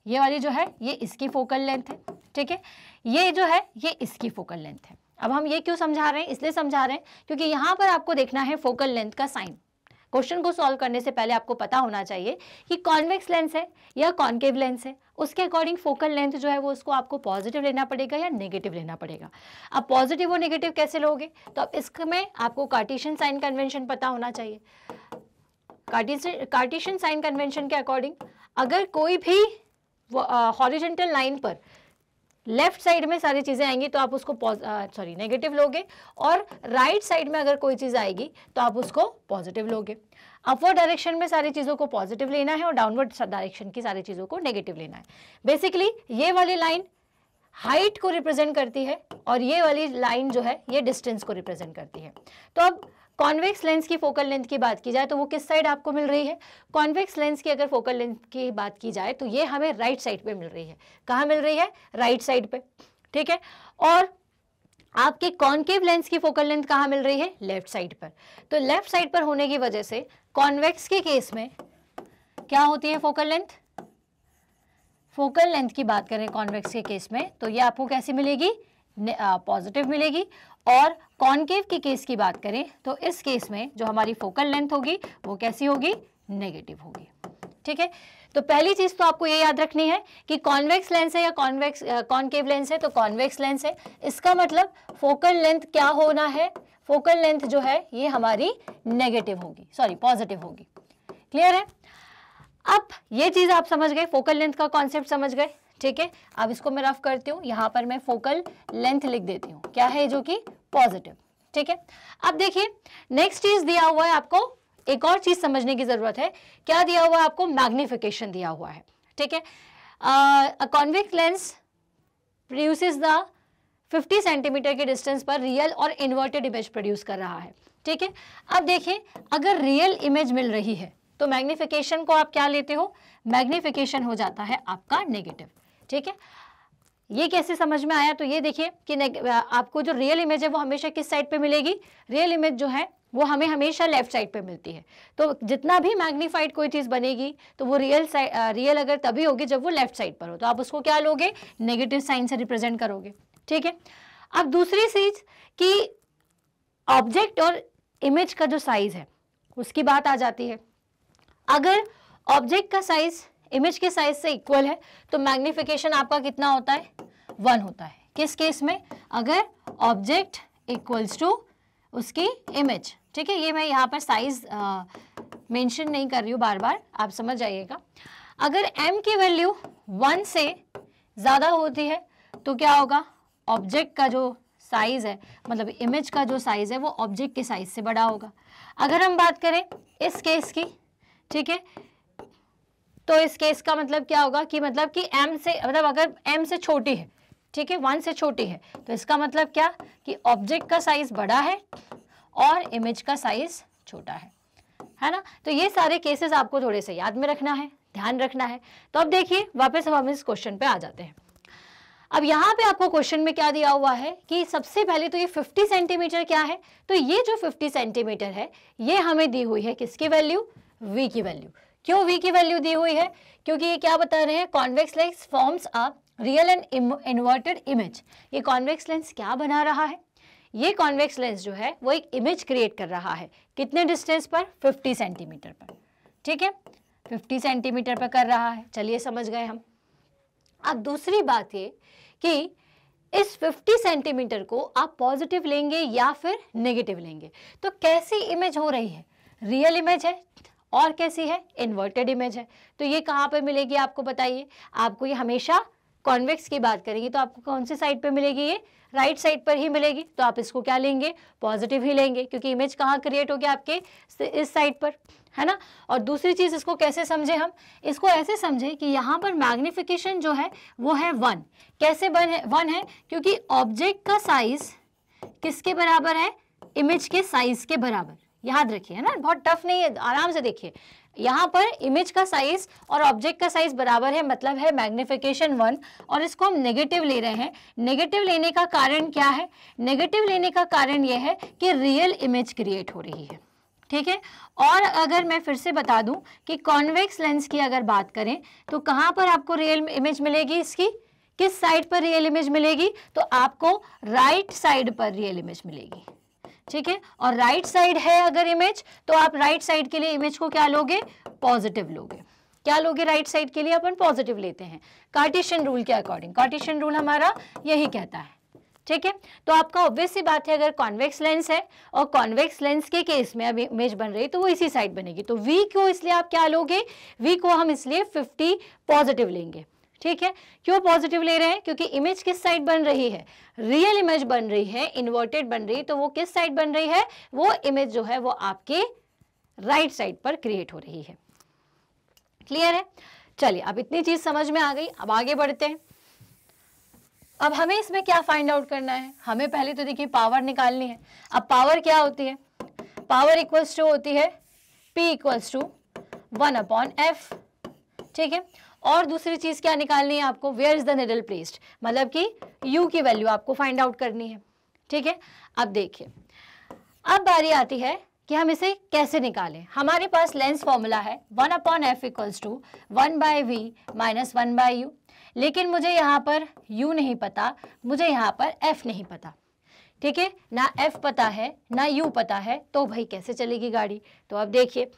ये वाली जो है ये इसकी फोकल लेंथ है ठीक है ये जो है ये इसकी फोकल लेंथ है अब हम ये क्यों समझा रहे हैं इसलिए समझा रहे हैं क्योंकि यहां पर आपको देखना है फोकल लेंथ का साइन क्वेश्चन को सॉल्व करने से पहले आपको पता होना चाहिए कि कॉन्वेक्स लेंस है या कॉन्केव लेंस है उसके अकॉर्डिंग फोकल लेंथ जो है वो उसको आपको पॉजिटिव लेना पड़ेगा या नेगेटिव लेना पड़ेगा अब पॉजिटिव और नेगेटिव कैसे लोगे तो अब इसमें आपको कार्टिशियन साइन कन्वेंशन पता होना चाहिए कार्टिशियन साइन कन्वेंशन के अकॉर्डिंग अगर कोई भी हॉरिजेंटल लाइन पर लेफ्ट साइड में सारी चीज़ें आएंगी तो आप उसको सॉरी नेगेटिव लोगे और राइट right साइड में अगर कोई चीज़ आएगी तो आप उसको पॉजिटिव लोगे अपवर्ड डायरेक्शन में सारी चीज़ों को पॉजिटिव लेना है और डाउनवर्ड डायरेक्शन की सारी चीज़ों को नेगेटिव लेना है बेसिकली ये वाली लाइन हाइट को रिप्रेजेंट करती है और ये वाली लाइन जो है ये डिस्टेंस को रिप्रेजेंट करती है तो अब कॉन्वेक्स लेंस की फोकल लेंथ की बात की जाए तो वो किस साइड आपको मिल रही है कॉन्वेक्स लेंस की अगर फोकल लेंथ की बात की जाए तो ये हमें राइट right साइड पे मिल रही है कहाँ मिल रही है राइट right साइड पे ठीक है और आपके कॉन्केव लेंस की फोकल लेंथ कहाँ मिल रही है लेफ्ट साइड पर तो लेफ्ट साइड पर होने की वजह से कॉन्वेक्स के केस में क्या होती है फोकल लेंथ फोकल लेंथ की बात करें कॉन्वेक्स के केस में तो ये आपको कैसी मिलेगी पॉजिटिव मिलेगी और कॉन्केव के केस की बात करें तो इस केस में जो हमारी फोकल लेंथ होगी वो कैसी होगी नेगेटिव होगी ठीक है तो पहली चीज तो आपको ये याद रखनी है कि कॉन्वेक्स लेंस है या कॉन्वेक्स कॉन्केव लेंस है तो कॉन्वेक्स लेंस है इसका मतलब फोकल लेंथ क्या होना है फोकल लेंथ जो है ये हमारी नेगेटिव होगी सॉरी पॉजिटिव होगी क्लियर है अब ये चीज आप समझ गए फोकल लेंथ का कॉन्सेप्ट समझ गए ठीक है अब इसको मैं रफ करती हूँ यहाँ पर मैं फोकल लेंथ लिख देती हूँ क्या है जो कि पॉजिटिव ठीक है अब देखिए नेक्स्ट चीज दिया हुआ है आपको एक और चीज समझने की जरूरत है क्या दिया हुआ है आपको मैग्निफिकेशन दिया हुआ है ठीक है convex lens produce the 50 centimetre के डिस्टेंस पर रियल और इन्वर्टेड इमेज प्रोड्यूस कर रहा है ठीक है अब देखिए अगर रियल इमेज मिल रही है तो मैग्निफिकेशन को आप क्या लेते हो मैग्निफिकेशन हो जाता है आपका नेगेटिव ठीक है ये कैसे समझ में आया तो ये देखिए कि आपको जो रियल इमेज है वो हमेशा किस साइड पे मिलेगी रियल इमेज जो है वो हमें हमेशा लेफ्ट साइड पे मिलती है तो जितना भी मैग्नीफाइड कोई चीज़ बनेगी तो वो रियल साइड रियल अगर तभी होगी जब वो लेफ्ट साइड पर हो तो आप उसको क्या लोगे नेगेटिव साइन से रिप्रेजेंट करोगे ठीक है अब दूसरी चीज कि ऑब्जेक्ट और इमेज का जो साइज है उसकी बात आ जाती है अगर ऑब्जेक्ट का साइज इमेज के साइज से इक्वल है तो मैग्निफिकेशन आपका कितना होता है वन होता है किस केस में अगर ऑब्जेक्ट इक्वल्स टू उसकी इमेज ठीक है ये मैं यहाँ पर साइज मेंशन नहीं कर रही हूँ बार बार आप समझ जाइएगा अगर m की वैल्यू वन से ज़्यादा होती है तो क्या होगा ऑब्जेक्ट का जो साइज़ है मतलब इमेज का जो साइज़ है वो ऑब्जेक्ट के साइज़ से बड़ा होगा अगर हम बात करें इस केस की ठीक है तो इस केस का मतलब क्या होगा कि मतलब कि एम से मतलब अगर एम से छोटी है ठीक है वन से छोटी है तो इसका मतलब क्या कि ऑब्जेक्ट का साइज बड़ा है और इमेज का साइज छोटा है है ना तो ये सारे केसेस आपको थोड़े से याद में रखना है ध्यान रखना है तो अब देखिए वापस हम इस क्वेश्चन पे आ जाते हैं अब यहाँ पे आपको क्वेश्चन में क्या दिया हुआ है कि सबसे पहले तो ये 50 सेंटीमीटर क्या है तो ये जो 50 सेंटीमीटर है ये हमें दी हुई है किसकी वैल्यू v की वैल्यू क्यों वी की वैल्यू दी हुई है क्योंकि ये क्या बता रहे हैं convex lens forms a real and inverted image ये कॉन्वेक्स लेंस क्या बना रहा है ये कॉन्वेक्स लेंस जो है वो एक इमेज क्रिएट कर रहा है कितने डिस्टेंस पर 50 सेंटीमीटर पर ठीक है 50 सेंटीमीटर पर कर रहा है चलिए समझ गए हम अब दूसरी बात ये कि इस 50 सेंटीमीटर को आप पॉजिटिव लेंगे या फिर नेगेटिव लेंगे तो कैसी इमेज हो रही है रियल इमेज है और कैसी है इन्वर्टेड इमेज है तो ये कहाँ पे मिलेगी आपको बताइए आपको ये हमेशा कॉन्वेक्स की बात करेंगे तो आपको कौन सी साइड पे मिलेगी ये राइट right साइड पर ही मिलेगी तो आप इसको क्या लेंगे पॉजिटिव ही लेंगे क्योंकि इमेज कहाँ क्रिएट होगी आपके इस साइड पर है ना और दूसरी चीज़ इसको कैसे समझे हम इसको ऐसे समझे कि यहाँ पर मैग्निफिकेशन जो है वो है वन कैसे बन है वन है क्योंकि ऑब्जेक्ट का साइज किसके बराबर है इमेज के साइज के बराबर याद रखिए है ना बहुत टफ नहीं है आराम से देखिए यहाँ पर इमेज का साइज और ऑब्जेक्ट का साइज बराबर है मतलब है मैग्निफिकेशन वन और इसको हम नेगेटिव ले रहे हैं नेगेटिव लेने का कारण क्या है नेगेटिव लेने का कारण यह है कि रियल इमेज क्रिएट हो रही है ठीक है और अगर मैं फिर से बता दूं कि कॉन्वेक्स लेंस की अगर बात करें तो कहाँ पर आपको रियल इमेज मिलेगी इसकी किस साइड पर रियल इमेज मिलेगी तो आपको राइट साइड पर रियल इमेज मिलेगी ठीक है और राइट साइड है अगर इमेज तो आप राइट साइड के लिए इमेज को क्या लोगे पॉजिटिव लोगे क्या लोगे राइट साइड के लिए अपन पॉजिटिव लेते हैं कार्टिशन रूल के अकॉर्डिंग कार्टिशन रूल हमारा यही कहता है ठीक है तो आपका ऑब्वियस सी बात है अगर कॉन्वेक्स लेंस है और कॉन्वेक्स लेंस के केस में अब इमेज बन रही तो वो इसी साइड बनेगी तो वी को इसलिए आप क्या लोगे वी को हम इसलिए 50 पॉजिटिव लेंगे ठीक है क्यों पॉजिटिव ले रहे हैं क्योंकि इमेज किस साइड बन रही है रियल इमेज बन रही है इन्वर्टेड बन रही है तो वो किस साइड बन रही है वो इमेज जो है वो आपके राइट right साइड पर क्रिएट हो रही है क्लियर है चलिए अब इतनी चीज समझ में आ गई अब आगे बढ़ते हैं अब हमें इसमें क्या फाइंड आउट करना है हमें पहले तो देखिए पावर निकालनी है अब पावर क्या होती है पावर इक्वल्स टू होती है P equals to one upon F ठीक है और दूसरी चीज़ क्या निकालनी है आपको where is the needle placed मतलब कि यू की वैल्यू आपको फाइंड आउट करनी है ठीक है अब देखिए अब बारी आती है कि हम इसे कैसे निकालें हमारे पास लेंस फॉर्मूला है one upon F equals to one by V minus one by U लेकिन मुझे यहाँ पर u नहीं पता मुझे यहाँ पर f नहीं पता ठीक है ना f पता है ना u पता है तो भाई कैसे चलेगी गाड़ी तो अब देखिए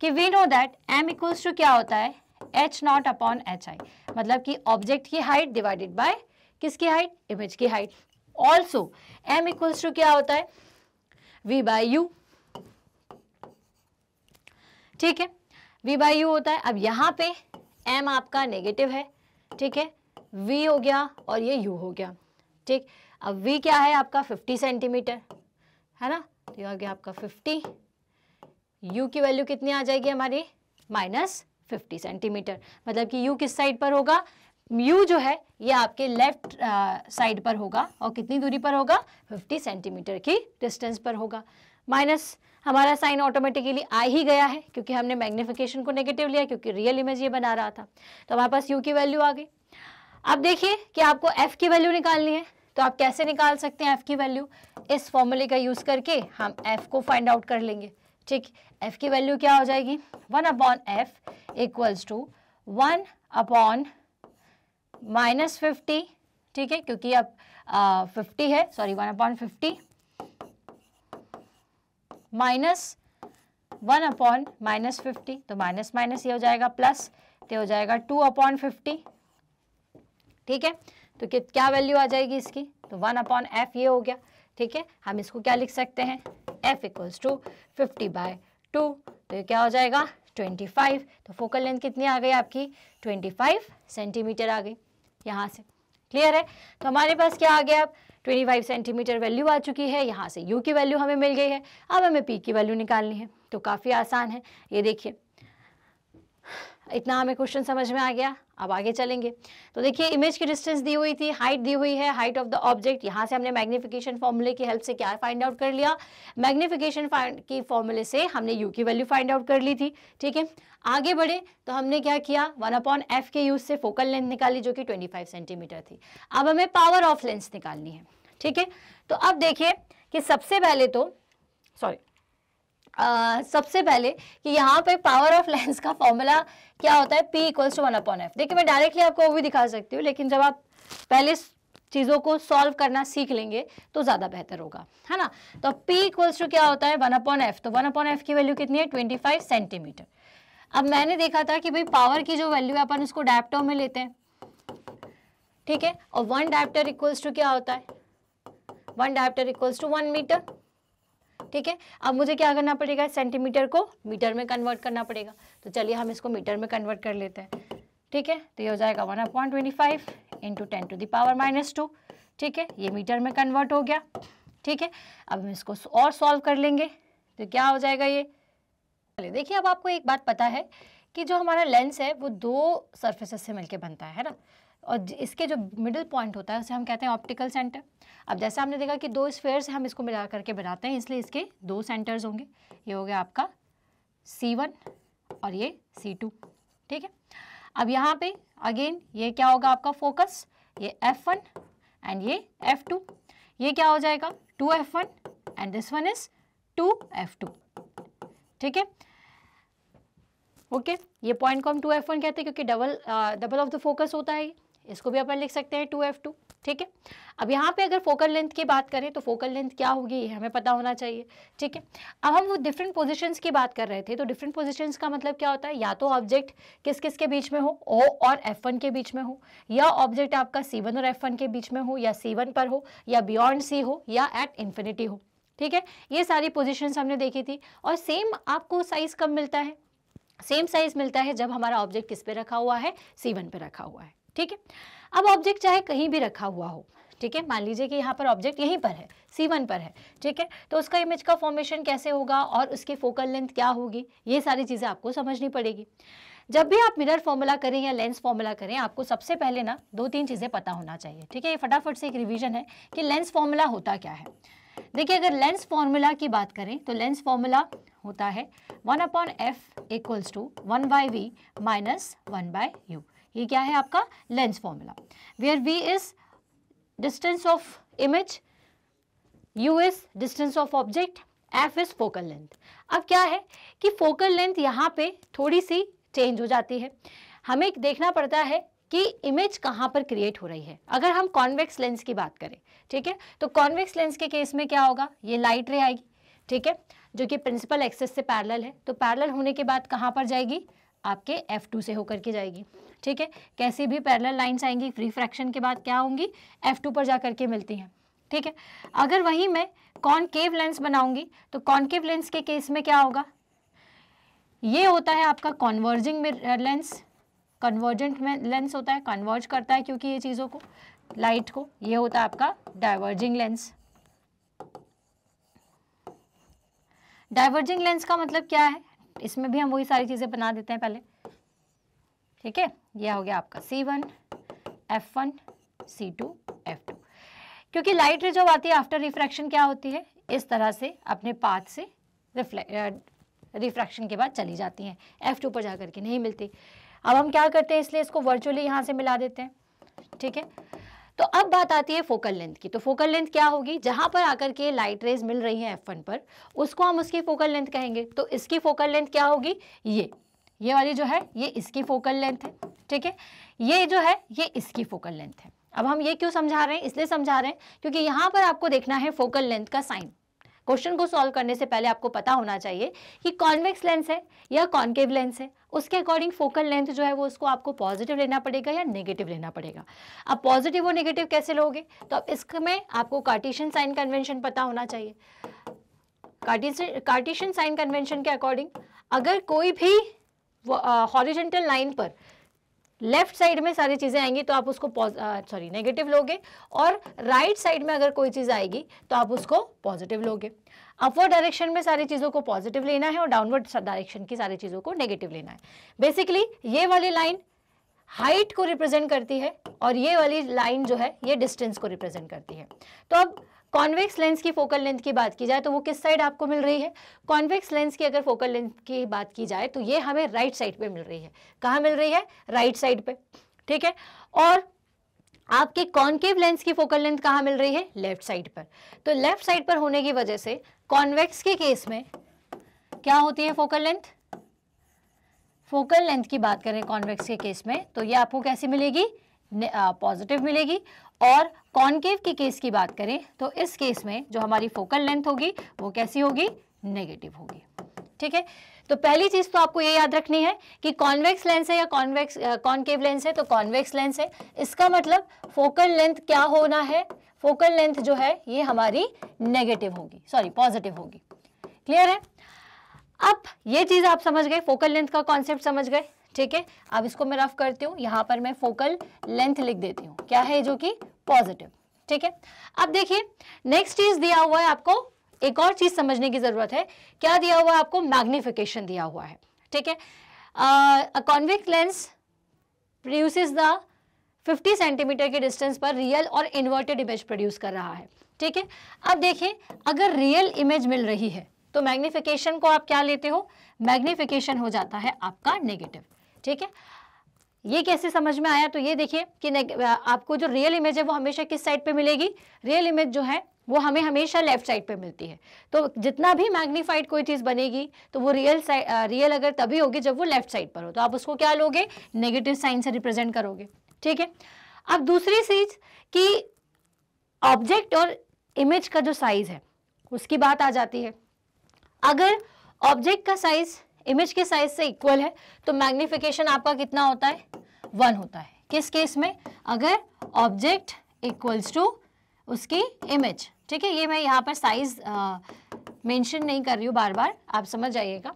कि we know that m equals to क्या होता है H naught upon H I मतलब कि ऑब्जेक्ट की हाइट डिवाइडेड बाय किसकी हाइट इमेज की height also M equals to क्या होता है वी बाय यू ठीक है वी बाय यू होता है अब यहां पे एम आपका नेगेटिव है ठीक है वी हो गया और ये यू हो गया ठीक अब वी क्या है आपका 50 सेंटीमीटर है ना तो ये हो गया आपका 50 यू की वैल्यू कितनी आ जाएगी हमारी माइनस 50 सेंटीमीटर मतलब कि यू किस साइड पर होगा यू जो है ये आपके लेफ्ट साइड uh, पर होगा और कितनी दूरी पर होगा 50 सेंटीमीटर की डिस्टेंस पर होगा माइनस हमारा साइन ऑटोमेटिकली आ ही गया है क्योंकि हमने मैग्निफिकेशन को नेगेटिव लिया क्योंकि रियल इमेज ये बना रहा था तो हमारे पास यू की वैल्यू आ गई अब देखिए कि आपको एफ़ की वैल्यू निकालनी है तो आप कैसे निकाल सकते हैं एफ़ की वैल्यू इस फॉर्मूले का यूज़ करके हम एफ़ को फाइंड आउट कर लेंगे ठीक f की वैल्यू क्या हो जाएगी one upon F equals to one upon minus fifty ठीक है क्योंकि अब फिफ्टी है sorry one upon fifty minus one upon minus fifty तो माइनस माइनस ये हो जाएगा प्लस तो हो जाएगा टू अपॉन फिफ्टी ठीक है तो क्या वैल्यू आ जाएगी इसकी तो वन अपॉन एफ ये हो गया ठीक है हम इसको क्या लिख सकते हैं F equals to fifty by two तो ये क्या हो जाएगा 25 तो फोकल लेंथ कितनी आ गई आपकी 25 सेंटीमीटर आ गई यहाँ से क्लियर है तो हमारे पास क्या आ गया अब 25 सेंटीमीटर वैल्यू आ चुकी है यहाँ से यू की वैल्यू हमें मिल गई है अब हमें पी की वैल्यू निकालनी है तो काफ़ी आसान है ये देखिए इतना हमें क्वेश्चन समझ में आ गया अब आगे चलेंगे तो देखिए इमेज की डिस्टेंस दी हुई थी हाइट दी हुई है हाइट ऑफ द ऑब्जेक्ट यहाँ से हमने मैग्निफिकेशन फॉर्मूले की हेल्प से क्या फाइंड आउट कर लिया मैग्निफिकेशन की फॉर्मूले से हमने यू की वैल्यू फाइंड आउट कर ली थी ठीक है आगे बढ़े तो हमने क्या किया वन अपॉन एफ के यूज से फोकल लेंथ निकाली जो कि ट्वेंटी फाइव सेंटीमीटर थी अब हमें पावर ऑफ लेंस निकालनी है ठीक है तो अब देखिए कि सबसे पहले तो सॉरी सबसे पहले कि यहाँ पे पावर ऑफ लेंस का फॉर्मूला क्या होता है P equals to one upon F देखिए मैं डायरेक्टली आपको वो भी दिखा सकती हूँ लेकिन जब आप पहले चीज़ों को सॉल्व करना सीख लेंगे तो ज़्यादा बेहतर होगा है ना तो पी इक्वल्स टू क्या होता है वन अपॉन एफ तो वन अपॉन एफ की वैल्यू कितनी है ट्वेंटी फाइव सेंटीमीटर अब मैंने देखा था कि भाई पावर की जो वैल्यू है अपन उसको डायप्टर में लेते हैं ठीक है और वन डायप्टर इक्वल्स टू क्या होता है one dioptre equals to one metre ठीक है अब मुझे क्या करना पड़ेगा सेंटीमीटर को मीटर में कन्वर्ट करना पड़ेगा तो चलिए हम इसको मीटर में कन्वर्ट कर लेते हैं ठीक है तो ये हो जाएगा one point twenty five into ten to the power minus two ठीक है ये मीटर में कन्वर्ट हो गया ठीक है अब हम इसको और सॉल्व कर लेंगे तो क्या हो जाएगा ये देखिए अब आपको एक बात पता है कि जो हमारा लेंस है वो दो सर्फेसेस से मिलकर बनता है ना और इसके जो मिडिल पॉइंट होता है उसे हम कहते हैं ऑप्टिकल सेंटर अब जैसा हमने देखा कि दो स्फेयर से हम इसको मिला करके बनाते हैं इसलिए इसके दो सेंटर्स होंगे ये हो गया आपका सी वन और ये सी टू ठीक है अब यहाँ पे अगेन ये क्या होगा आपका फोकस ये एफ वन एंड ये एफ टू ये क्या हो जाएगा two F one and this one is two F two ठीक है ओके ये पॉइंट को हम टू एफ वन कहते हैं क्योंकि double double of the focus होता है इसको भी अपन लिख सकते हैं टू एफ टू ठीक है अब यहाँ पे अगर फोकल लेंथ की बात करें तो फोकल लेंथ क्या होगी ये हमें पता होना चाहिए ठीक है अब हम वो डिफरेंट पोजीशंस की बात कर रहे थे तो डिफरेंट पोजीशंस का मतलब क्या होता है या तो ऑब्जेक्ट किस किस के बीच में हो ओ और एफ वन के बीच में हो या ऑब्जेक्ट आपका सी वन और एफ वन के बीच में हो या सी वन पर हो या बियॉन्ड सी हो या एट इन्फिनिटी हो ठीक है ये सारी पोजिशन हमने देखी थी और सेम आपको साइज कब मिलता है सेम साइज मिलता है जब हमारा ऑब्जेक्ट किस पे रखा हुआ है सी वन पे रखा हुआ है ठीक है अब ऑब्जेक्ट चाहे कहीं भी रखा हुआ हो ठीक है मान लीजिए कि यहाँ पर ऑब्जेक्ट यहीं पर है सी वन पर है ठीक है तो उसका इमेज का फॉर्मेशन कैसे होगा और उसकी फोकल लेंथ क्या होगी ये सारी चीज़ें आपको समझनी पड़ेगी जब भी आप मिरर फॉर्मूला करें या लेंस फॉर्मूला करें आपको सबसे पहले ना दो तीन चीज़ें पता होना चाहिए ठीक है ये फटाफट से एक रिवीजन है कि लेंस फॉर्मूला होता क्या है देखिए अगर लेंस फॉर्मूला की बात करें तो लेंस फॉर्मूला होता है one upon F equals to one by V minus one by U ये क्या है आपका lens formula where V is distance of image U is distance of object F is focal length अब क्या है कि फोकल लेंथ यहाँ पे थोड़ी सी चेंज हो जाती है हमें देखना पड़ता है कि इमेज कहाँ पर क्रिएट हो रही है अगर हम कॉन्वेक्स लेंस की बात करें ठीक है तो कॉन्वेक्स लेंस के केस में क्या होगा ये लाइट रे आएगी ठीक है जो कि प्रिंसिपल एक्सेस से पैरल है तो पैरल होने के बाद कहाँ पर जाएगी आपके F2 से होकर के जाएगी ठीक है कैसी भी पैरल लाइन्स आएंगी रिफ्रैक्शन के बाद क्या होंगी F2 पर जा करके मिलती हैं ठीक है अगर वही मैं कॉनकेव लेंस बनाऊंगी तो कॉनकेव लेंस के केस में क्या होगा ये होता है आपका कॉन्वर्जिंग लेंस कन्वर्जेंट लेंस होता है कन्वर्ज करता है क्योंकि ये चीज़ों को लाइट को ये होता है आपका डाइवर्जिंग लेंस डाइवर्जिंग लेंस का मतलब क्या है इसमें भी हम वही सारी चीज़ें बना देते हैं पहले ठीक है ये हो गया आपका C one F one C two F two क्योंकि लाइट जो आती है आफ्टर रिफ्रैक्शन क्या होती है इस तरह से अपने पाथ से रिफ्रैक्शन के बाद चली जाती हैं एफ टू पर जाकर के नहीं मिलती अब हम क्या करते हैं इसलिए इसको वर्चुअली यहाँ से मिला देते हैं ठीक है तो अब बात आती है फोकल लेंथ की तो फोकल लेंथ क्या होगी जहां पर आकर के लाइट रेज मिल रही है एफ वन पर उसको हम उसकी फोकल लेंथ कहेंगे तो इसकी फोकल लेंथ क्या होगी ये ये वाली जो है ये इसकी फोकल लेंथ है ठीक है ये जो है ये इसकी फोकल लेंथ है अब हम ये क्यों समझा रहे हैं इसलिए समझा रहे हैं क्योंकि यहां पर आपको देखना है फोकल लेंथ का साइन क्वेश्चन को सॉल्व करने से पहले आपको पता होना चाहिए कि कॉन्वेक्स लेंस है या कॉन्केव लेंस है उसके अकॉर्डिंग फोकल लेंथ जो है वो उसको आपको पॉजिटिव लेना पड़ेगा या नेगेटिव लेना पड़ेगा अब पॉजिटिव और नेगेटिव कैसे लोगे तो अब इसमें आपको कार्टिशन साइन कन्वेंशन पता होना चाहिए कार्टिशन साइन कन्वेंशन के अकॉर्डिंग अगर कोई भी हॉरिजेंटल लाइन पर लेफ्ट साइड में सारी चीज़ें आएंगी तो आप उसको सॉरी नेगेटिव लोगे और राइट right साइड में अगर कोई चीज़ आएगी तो आप उसको पॉजिटिव लोगे अपवर्ड डायरेक्शन में सारी चीज़ों को पॉजिटिव लेना है और डाउनवर्ड डायरेक्शन की सारी चीज़ों को नेगेटिव लेना है बेसिकली ये वाली लाइन हाइट को रिप्रेजेंट करती है और ये वाली लाइन जो है ये डिस्टेंस को रिप्रेजेंट करती है तो अब कॉन्वेक्स लेंस की फोकल लेंथ की बात की जाए तो वो किस साइड आपको मिल रही है कॉन्वेक्स लेंस की अगर फोकल लेंथ की बात की जाए तो ये हमें राइट right साइड पे मिल रही है कहाँ मिल रही है राइट right साइड पे ठीक है और आपके कॉन्केव लेंस की फोकल लेंथ कहाँ मिल रही है लेफ्ट साइड पर तो लेफ्ट साइड पर होने की वजह से कॉन्वेक्स के केस में क्या होती है फोकल लेंथ फोकल लेंथ की बात करें कॉन्वेक्स के केस में तो ये आपको कैसी मिलेगी पॉजिटिव मिलेगी और कॉनकेव के केस की बात करें तो इस केस में जो हमारी फोकल लेंथ होगी वो कैसी होगी नेगेटिव होगी ठीक है तो पहली चीज़ तो आपको ये याद रखनी है कि कॉन्वेक्स लेंस है या कॉन्वेक्स कॉनकेव लेंस है तो कॉन्वेक्स लेंस है इसका मतलब फोकल लेंथ क्या होना है फोकल लेंथ जो है ये हमारी नेगेटिव होगी सॉरी पॉजिटिव होगी क्लियर है अब ये चीज़ आप समझ गए फोकल लेंथ का कॉन्सेप्ट समझ गए ठीक है अब इसको मैं रफ करती हूँ यहाँ पर मैं फोकल लेंथ लिख देती हूँ क्या है जो कि पॉजिटिव ठीक है अब देखिए नेक्स्ट चीज़ दिया हुआ है आपको एक और चीज़ समझने की ज़रूरत है क्या दिया हुआ है आपको मैग्निफिकेशन दिया हुआ है ठीक है convex lens produces the 50 centimetre के डिस्टेंस पर रियल और इन्वर्टेड इमेज प्रोड्यूस कर रहा है ठीक है अब देखें अगर रियल इमेज मिल रही है तो मैग्निफिकेशन को आप क्या लेते हो मैग्निफिकेशन हो जाता है आपका नेगेटिव ठीक है ये कैसे समझ में आया तो ये देखिए कि आपको जो रियल इमेज है वो हमेशा किस साइड पे मिलेगी रियल इमेज जो है वो हमें हमेशा लेफ्ट साइड पे मिलती है तो जितना भी मैग्नीफाइड कोई चीज़ बनेगी तो वो रियल साइड रियल अगर तभी होगी जब वो लेफ्ट साइड पर हो तो आप उसको क्या लोगे नेगेटिव साइन से रिप्रेजेंट करोगे ठीक है अब दूसरी चीज कि ऑब्जेक्ट और इमेज का जो साइज है उसकी बात आ जाती है अगर ऑब्जेक्ट का साइज इमेज के साइज से इक्वल है तो मैग्निफिकेशन आपका कितना होता है वन होता है किस केस में अगर ऑब्जेक्ट इक्वल्स टू उसकी इमेज ठीक है ये मैं यहाँ पर साइज मेंशन नहीं कर रही हूँ बार बार आप समझ जाइएगा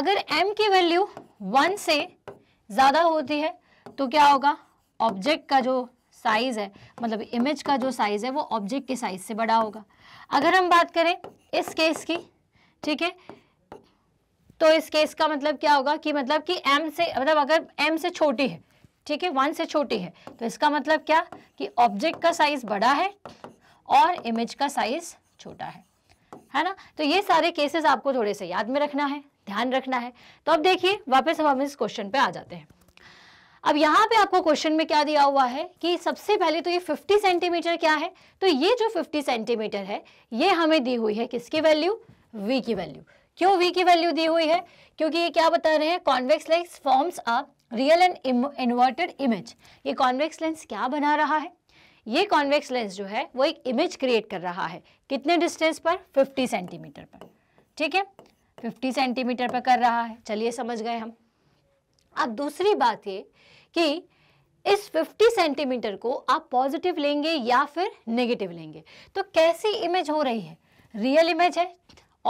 अगर m की वैल्यू वन से ज़्यादा होती है तो क्या होगा ऑब्जेक्ट का जो साइज़ है मतलब इमेज का जो साइज़ है वो ऑब्जेक्ट के साइज़ से बड़ा होगा अगर हम बात करें इस केस की ठीक है तो इस केस का मतलब क्या होगा कि मतलब कि एम से मतलब अगर एम से छोटी है ठीक है वन से छोटी है तो इसका मतलब क्या कि ऑब्जेक्ट का साइज़ बड़ा है और इमेज का साइज़ छोटा है है ना तो ये सारे केसेस आपको थोड़े से याद में रखना है ध्यान रखना है तो अब देखिए वापस हम इस क्वेश्चन पे आ जाते हैं अब यहाँ पे आपको क्वेश्चन में क्या दिया हुआ है कि सबसे पहले तो ये 50 सेंटीमीटर क्या है तो ये जो 50 सेंटीमीटर है ये हमें दी हुई है किसकी वैल्यू वी की वैल्यू क्यों वी की वैल्यू दी हुई है क्योंकि ये क्या बता रहे हैं convex lens forms a real and inverted image ये कॉन्वेक्स लेंस क्या बना रहा है ये कॉन्वेक्स लेंस जो है वो एक इमेज क्रिएट कर रहा है कितने डिस्टेंस पर फिफ्टी सेंटीमीटर पर ठीक है फिफ्टी सेंटीमीटर पर कर रहा है चलिए समझ गए हम अब दूसरी बात ये कि इस 50 सेंटीमीटर को आप पॉजिटिव लेंगे या फिर नेगेटिव लेंगे तो कैसी इमेज हो रही है रियल इमेज है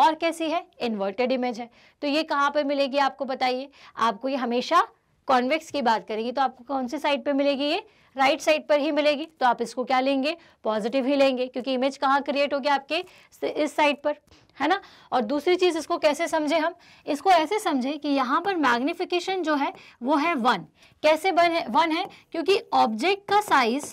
और कैसी है इन्वर्टेड इमेज है तो ये कहाँ पे मिलेगी आपको बताइए आपको ये हमेशा कॉन्वेक्स की बात करेंगे तो आपको कौन सी साइड पे मिलेगी ये राइट right साइड पर ही मिलेगी तो आप इसको क्या लेंगे पॉजिटिव ही लेंगे क्योंकि इमेज कहाँ क्रिएट होगी आपके इस साइड पर है ना और दूसरी चीज इसको कैसे समझे हम इसको ऐसे समझे कि यहाँ पर मैग्निफिकेशन जो है वो है वन कैसे बन है वन है क्योंकि ऑब्जेक्ट का साइज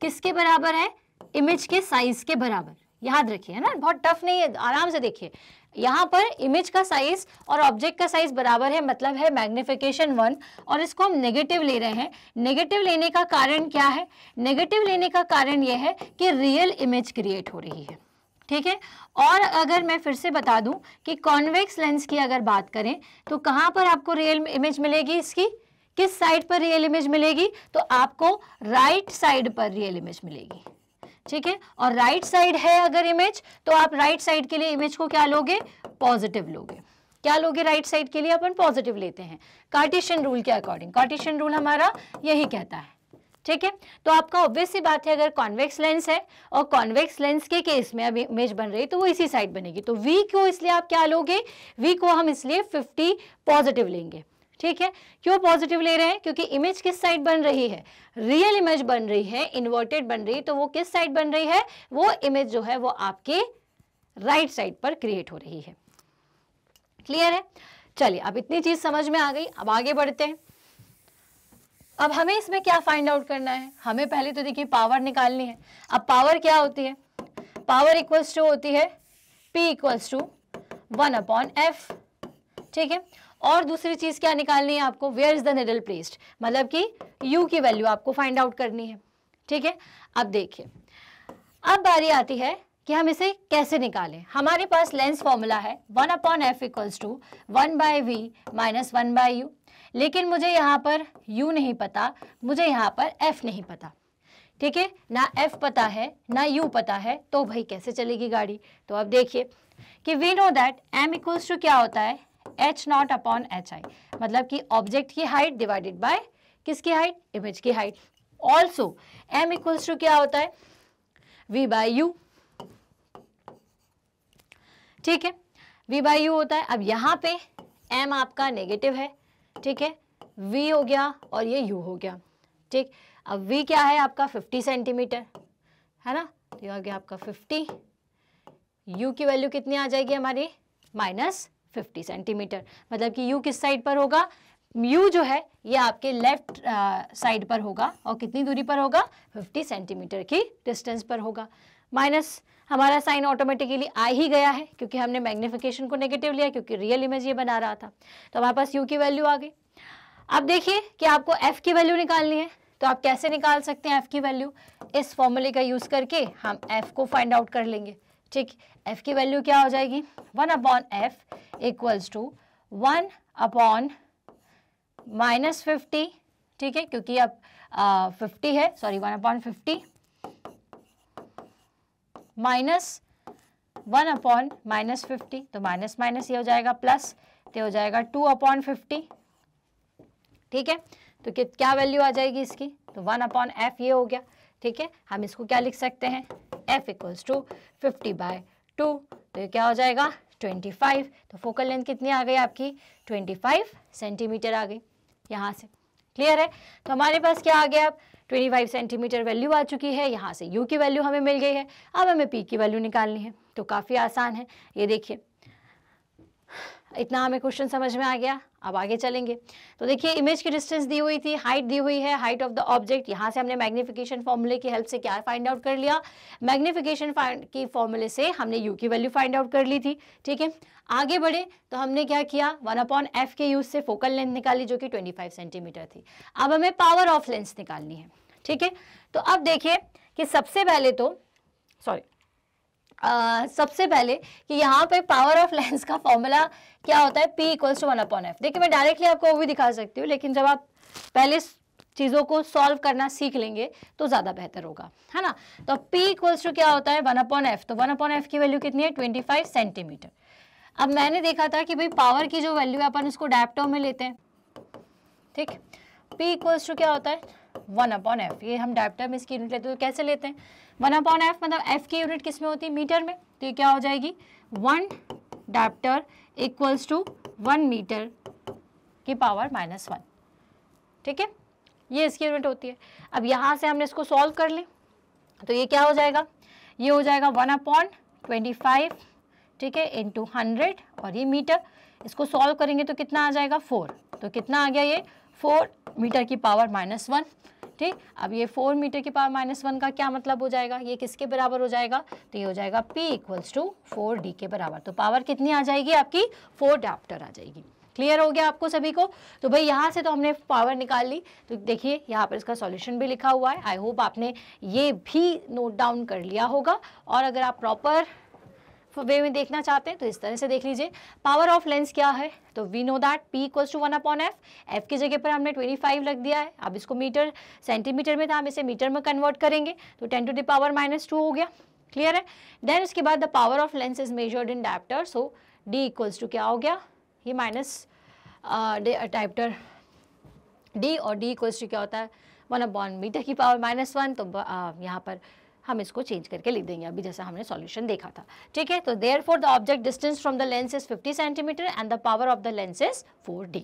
किसके बराबर है इमेज के साइज के बराबर याद रखिए है ना बहुत टफ नहीं है आराम से देखिए यहाँ पर इमेज का साइज और ऑब्जेक्ट का साइज बराबर है मतलब है मैग्निफिकेशन वन और इसको हम नेगेटिव ले रहे हैं नेगेटिव लेने का कारण क्या है नेगेटिव लेने का कारण यह है कि रियल इमेज क्रिएट हो रही है ठीक है और अगर मैं फिर से बता दूं कि कॉन्वेक्स लेंस की अगर बात करें तो कहाँ पर आपको रियल इमेज मिलेगी इसकी किस साइड पर रियल इमेज मिलेगी तो आपको राइट साइड पर रियल इमेज मिलेगी ठीक है और राइट साइड है अगर इमेज तो आप राइट साइड के लिए इमेज को क्या लोगे पॉजिटिव लोगे क्या लोगे राइट साइड के लिए अपन पॉजिटिव लेते हैं कार्टिशियन रूल के अकॉर्डिंग कार्टिशियन रूल हमारा यही कहता है ठीक है तो आपका ऑब्वियस सी बात है अगर कॉन्वेक्स लेंस है और कॉन्वेक्स लेंस के केस में अब इमेज बन रही तो वो इसी साइड बनेगी तो वी को इसलिए आप क्या लोगे वी को हम इसलिए फिफ्टी पॉजिटिव लेंगे ठीक है क्यों पॉजिटिव ले रहे हैं क्योंकि इमेज किस साइड बन रही है रियल इमेज बन रही है इन्वर्टेड बन रही है तो वो किस साइड बन रही है वो इमेज जो है वो आपके राइट right साइड पर क्रिएट हो रही है क्लियर है चलिए अब इतनी चीज समझ में आ गई अब आगे बढ़ते हैं अब हमें इसमें क्या फाइंड आउट करना है हमें पहले तो देखिए पावर निकालनी है अब पावर क्या होती है पावर इक्वल्स टू होती है P equals to one upon F ठीक है और दूसरी चीज़ क्या निकालनी है आपको where is the needle placed मतलब कि यू की वैल्यू आपको फाइंड आउट करनी है ठीक है अब देखिए अब बारी आती है कि हम इसे कैसे निकालें हमारे पास लेंस फॉर्मूला है one upon F equals to one by V minus one by U लेकिन मुझे यहाँ पर u नहीं पता मुझे यहाँ पर f नहीं पता ठीक है ना f पता है ना u पता है तो भाई कैसे चलेगी गाड़ी तो अब देखिए कि we know that m equals to क्या होता है H naught upon H I मतलब कि ऑब्जेक्ट की हाइट डिवाइडेड बाय किसकी हाइट इमेज की height also M equals to क्या होता है वी बाई यू ठीक है वी बाई यू होता है अब यहाँ पे एम आपका नेगेटिव है ठीक है वी हो गया और ये यू हो गया ठीक अब वी क्या है आपका 50 सेंटीमीटर है ना तो ये हो गया आपका 50 यू की वैल्यू कितनी आ जाएगी हमारी माइनस फिफ्टी सेंटीमीटर मतलब कि यू किस साइड पर होगा यू जो है ये आपके लेफ्ट साइड पर होगा और कितनी दूरी पर होगा 50 सेंटीमीटर की डिस्टेंस पर होगा माइनस हमारा साइन ऑटोमेटिकली आ ही गया है क्योंकि हमने मैग्निफिकेशन को नेगेटिव लिया क्योंकि रियल इमेज ये बना रहा था तो हमारे पास यू की वैल्यू आ गई अब देखिए कि आपको एफ की वैल्यू निकालनी है तो आप कैसे निकाल सकते हैं एफ की वैल्यू इस फॉर्मूले का यूज़ करके हम एफ को फाइंड आउट कर लेंगे ठीक एफ की वैल्यू क्या हो जाएगी one upon F equals to one upon minus fifty ठीक है क्योंकि अब फिफ्टी है sorry one upon fifty minus one upon minus fifty तो माइनस माइनस ये हो जाएगा प्लस तो हो जाएगा टू अपॉन फिफ्टी ठीक है तो क्या वैल्यू आ जाएगी इसकी तो वन अपॉन एफ ये हो गया ठीक है हम इसको क्या लिख सकते हैं F equals to fifty by two तो ये क्या हो जाएगा ट्वेंटी फाइव तो फोकल लेंथ कितनी आ गई आपकी ट्वेंटी फाइव सेंटीमीटर आ गई यहाँ से क्लियर है तो हमारे पास क्या आ गया अब 25 सेंटीमीटर वैल्यू आ चुकी है यहाँ से यू की वैल्यू हमें मिल गई है अब हमें पी की वैल्यू निकालनी है तो काफ़ी आसान है ये देखिए इतना हमें क्वेश्चन समझ में आ गया अब आगे चलेंगे तो देखिए इमेज की डिस्टेंस दी हुई थी हाइट दी हुई है हाइट ऑफ द ऑब्जेक्ट यहाँ से हमने मैग्निफिकेशन फॉर्मूले की हेल्प से क्या फाइंड आउट कर लिया मैग्निफिकेशन की फॉर्मूले से हमने यू की वैल्यू फाइंड आउट कर ली थी ठीक है आगे बढ़े तो हमने क्या किया वन अपॉन एफ के यूज से फोकल लेंथ निकाली जो कि ट्वेंटी फाइव सेंटीमीटर थी अब हमें पावर ऑफ लेंस निकालनी है ठीक है तो अब देखिए कि सबसे पहले तो सॉरी सबसे पहले कि यहाँ पे पावर ऑफ लेंस का फॉर्मूला क्या होता है P equals to one upon F देखिए मैं डायरेक्टली आपको वो भी दिखा सकती हूँ लेकिन जब आप पहले चीज़ों को सॉल्व करना सीख लेंगे तो ज़्यादा बेहतर होगा है ना तो पी इक्वल्स टू क्या होता है वन अपॉन एफ तो वन अपॉन एफ की वैल्यू कितनी है ट्वेंटी फाइव सेंटीमीटर अब मैंने देखा था कि भाई पावर की जो वैल्यू है अपन उसको डायप्टो में लेते हैं ठीक पी इक्वल्स टू क्या होता है वन अपॉन एफ ये हम डायप्टो में इसकी यूनिट लेते हैं तो कैसे लेते हैं वन अपॉन एफ मतलब एफ की यूनिट किस में होती है मीटर में तो ये क्या हो जाएगी one dioptre equals to one metre की पावर माइनस वन ठीक है ये इसकी यूनिट होती है अब यहाँ से हमने इसको सॉल्व कर ली तो ये क्या हो जाएगा ये हो जाएगा वन अपॉन ट्वेंटी फाइव ठीक है इंटू हंड्रेड और ये मीटर इसको सॉल्व करेंगे तो कितना आ जाएगा फोर तो कितना आ गया ये फोर मीटर की पावर माइनस वन ठीक अब ये फोर मीटर की पावर माइनस वन का क्या मतलब हो जाएगा ये किसके बराबर हो जाएगा तो ये हो जाएगा P equals to four D के बराबर तो पावर कितनी आ जाएगी आपकी फोर डाप्टर आ जाएगी क्लियर हो गया आपको सभी को तो भाई यहाँ से तो हमने पावर निकाल ली तो देखिए यहाँ पर इसका सॉल्यूशन भी लिखा हुआ है आई होप आपने ये भी नोट डाउन कर लिया होगा और अगर आप प्रॉपर वे में देखना चाहते हैं तो इस तरह से देख लीजिए पावर ऑफ लेंस क्या है तो we know that P equals to one upon F F की जगह पर हमने ट्वेंटी फाइव रख दिया है अब इसको मीटर सेंटीमीटर में था हम इसे मीटर में कन्वर्ट करेंगे तो ten to the power minus two हो गया क्लियर है देन उसके बाद the power of lens is measured in dioptre so D equals to क्या हो गया ये माइनस डायप्टर डी और डी इक्वल्स टू क्या होता है वन अपॉन मीटर की पावर माइनस वन तो यहाँ पर हम इसको चेंज करके लिख देंगे अभी जैसा हमने सॉल्यूशन देखा था ठीक है तो therefore the object distance from the lens is 50 centimetre and the power of the lens is 4d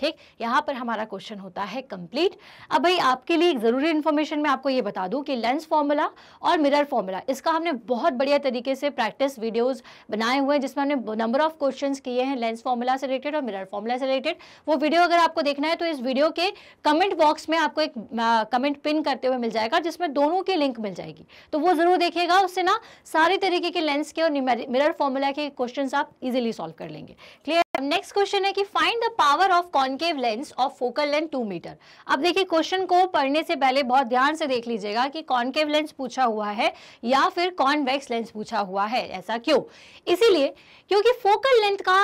ठीक यहाँ पर हमारा क्वेश्चन होता है कंप्लीट अब भाई आपके लिए एक ज़रूरी इन्फॉर्मेशन मैं आपको ये बता दूं कि लेंस फॉर्मूला और मिरर फॉर्मूला इसका हमने बहुत बढ़िया तरीके से प्रैक्टिस वीडियोस बनाए हुए हैं जिसमें हमने नंबर ऑफ क्वेश्चंस किए हैं लेंस फॉर्मूला से रिलेटेड और मिरर फॉर्मूला से रिलेटेड वो वीडियो अगर आपको देखना है तो इस वीडियो के कमेंट बॉक्स में आपको एक कमेंट पिन करते हुए मिल जाएगा जिसमें दोनों की लिंक मिल जाएगी तो वो ज़रूर देखिएगा उससे ना सारे तरीके के लेंस के और मिरर फॉर्मूला के क्वेश्चन आप इजिली सॉल्व कर लेंगे क्लियर नेक्स्ट क्वेश्चन है कि find the power of concave lens और फोकल लेंथ टू मीटर अब देखिए क्वेश्चन को पढ़ने से पहले बहुत ध्यान से देख लीजिएगा कि कॉन्केव लेंस पूछा हुआ है या फिर कॉन्वेक्स लेंस पूछा हुआ है ऐसा क्यों इसीलिए क्योंकि फोकल लेंथ का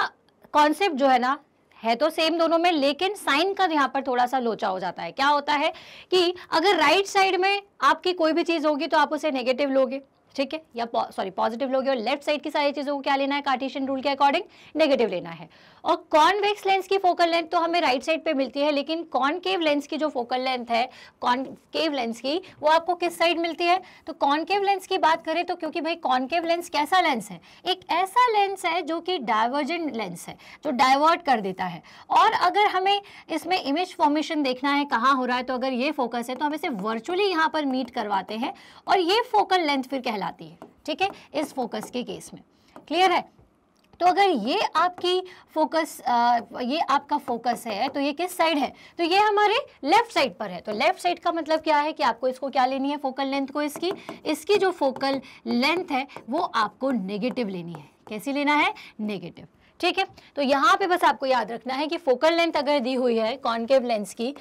कॉन्सेप्ट जो है ना है तो सेम दोनों में लेकिन साइन का यहाँ पर थोड़ा सा लोचा हो जाता है क्या होता है कि अगर राइट right साइड में आपकी कोई भी चीज़ होगी तो आप उसे नेगेटिव लोगे ठीक है या सॉरी पॉजिटिव लोगे और लेफ्ट साइड की सारी चीज़ों को क्या लेना है कार्टेशियन रूल के अकॉर्डिंग नेगेटिव लेना है और कॉन्वेक्स लेंस की फोकल लेंथ तो हमें राइट साइड पे मिलती है लेकिन कॉनकेव लेंस की जो फोकल लेंथ है कॉनकेव लेंस की वो आपको किस साइड मिलती है तो कॉनकेव लेंस की बात करें तो क्योंकि भाई कॉनकेव लेंस कैसा लेंस है एक ऐसा लेंस है जो कि डाइवर्जेंट लेंस है जो डाइवर्ट कर देता है और अगर हमें इसमें इमेज फॉर्मेशन देखना है कहाँ हो रहा है तो अगर ये फोकस है तो हम इसे वर्चुअली यहाँ पर मीट करवाते हैं और ये फोकल लेंथ फिर कहलाती है ठीक है इस फोकस के केस में क्लियर है तो अगर ये आपकी फोकस ये आपका फोकस है तो ये किस साइड है तो ये हमारे लेफ्ट साइड पर है तो लेफ्ट साइड का मतलब क्या है कि आपको इसको क्या लेनी है फोकल लेंथ को इसकी इसकी जो फोकल लेंथ है वो आपको नेगेटिव लेनी है कैसी लेना है नेगेटिव ठीक है तो यहाँ पे बस आपको याद रखना है कि फोकल लेंथ अगर दी हुई है कॉन्केव लेंस की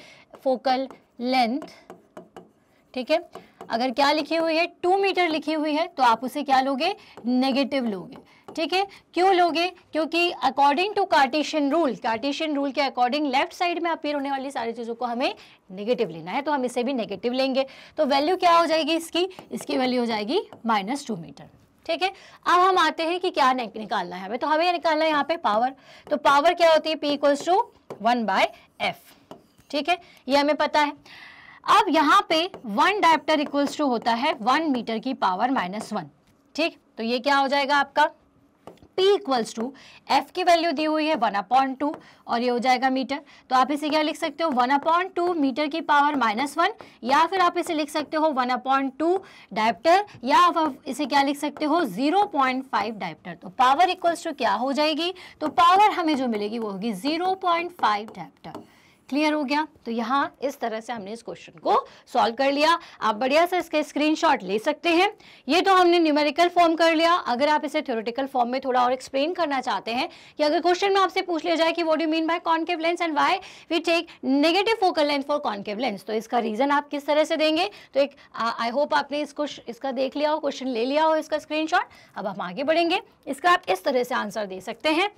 फोकल लेंथ ठीक है अगर क्या लिखी हुई है टू मीटर लिखी हुई है तो आप उसे क्या लोगे नेगेटिव लोगे ठीक है क्यों लोगे क्योंकि according to Cartesian rule Cartesian rule के अकॉर्डिंग लेफ्ट साइड में अपीयर होने वाली सारी चीज़ों को हमें नेगेटिव लेना है तो हम इसे भी नेगेटिव लेंगे तो वैल्यू क्या हो जाएगी इसकी इसकी वैल्यू हो जाएगी माइनस टू मीटर ठीक है अब हम आते हैं कि क्या निकालना है हमें तो हमें निकालना है यहाँ पे पावर तो पावर क्या होती है P equals to one by F ठीक है ये हमें पता है अब यहाँ पे वन डायप्टर इक्वल्स टू होता है वन मीटर की पावर माइनस वन ठीक तो ये क्या हो जाएगा आपका पी इक्वल्स टू एफ की वैल्यू दी हुई है वन अपॉइंट टू और ये हो जाएगा मीटर तो आप इसे क्या लिख सकते हो वन अपॉइंट टू मीटर की पावर माइनस वन या फिर आप इसे लिख सकते हो वन अपॉइंट टू डायप्टर या आप इसे क्या लिख सकते हो जीरो पॉइंट फाइव डायप्टर तो पावर इक्वल्स टू क्या हो जाएगी तो पावर हमें जो मिलेगी वो होगी zero point five dioptre clear हो गया तो यहाँ इस तरह से हमने इस क्वेश्चन को सॉल्व कर लिया आप बढ़िया से इसके स्क्रीनशॉट ले सकते हैं ये तो हमने न्यूमेरिकल फॉर्म कर लिया अगर आप इसे थ्योरेटिकल फॉर्म में थोड़ा और एक्सप्लेन करना चाहते हैं कि अगर क्वेश्चन में आपसे पूछ लिया जाए कि what you mean by concave lens and why we take negative focal length for concave lens तो इसका रीजन आप किस तरह से देंगे तो एक आई होप आपने इसको इसका देख लिया हो क्वेश्चन ले लिया हो इसका स्क्रीन अब हम आगे बढ़ेंगे इसका आप इस तरह से आंसर दे सकते हैं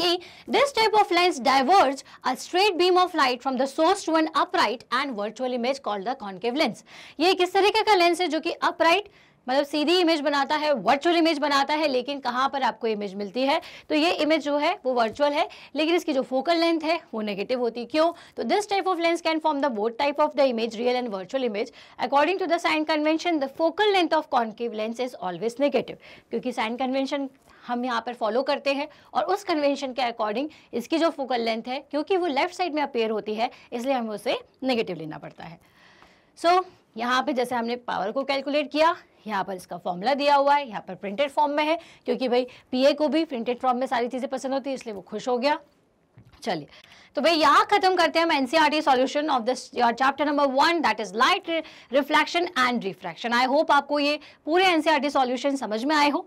कि this type of lens diverge a straight beam of light from the source to an upright and virtual image called the concave lens ये किस तरीके का लेंस है जो कि अपराइट मतलब सीधी इमेज बनाता है वर्चुअल इमेज बनाता है लेकिन कहाँ पर आपको इमेज मिलती है तो ये इमेज जो है वो वर्चुअल है लेकिन इसकी जो फोकल लेंथ है वो नेगेटिव होती है क्यों तो this type of lens can form the both type of the image real and virtual image according to the sign convention the focal length of concave lens is always negative क्योंकि sign convention हम यहाँ पर follow करते हैं और उस convention के according इसकी जो फोकल लेंथ है क्योंकि वो लेफ्ट साइड में अपेयर होती है इसलिए हमें उसे नेगेटिव लेना पड़ता है सो so, यहाँ पे जैसे हमने पावर को कैलकुलेट किया यहाँ पर इसका फॉर्मूला दिया हुआ है यहाँ पर प्रिंटेड फॉर्म में है क्योंकि भाई पीए को भी प्रिंटेड फॉर्म में सारी चीज़ें पसंद होती है इसलिए वो खुश हो गया चलिए तो भाई यहाँ खत्म करते हैं हम NCERT solution of this chapter number one that is light reflection and refraction I hope आपको ये पूरे एनसीईआरटी सॉल्यूशन e समझ में आए हो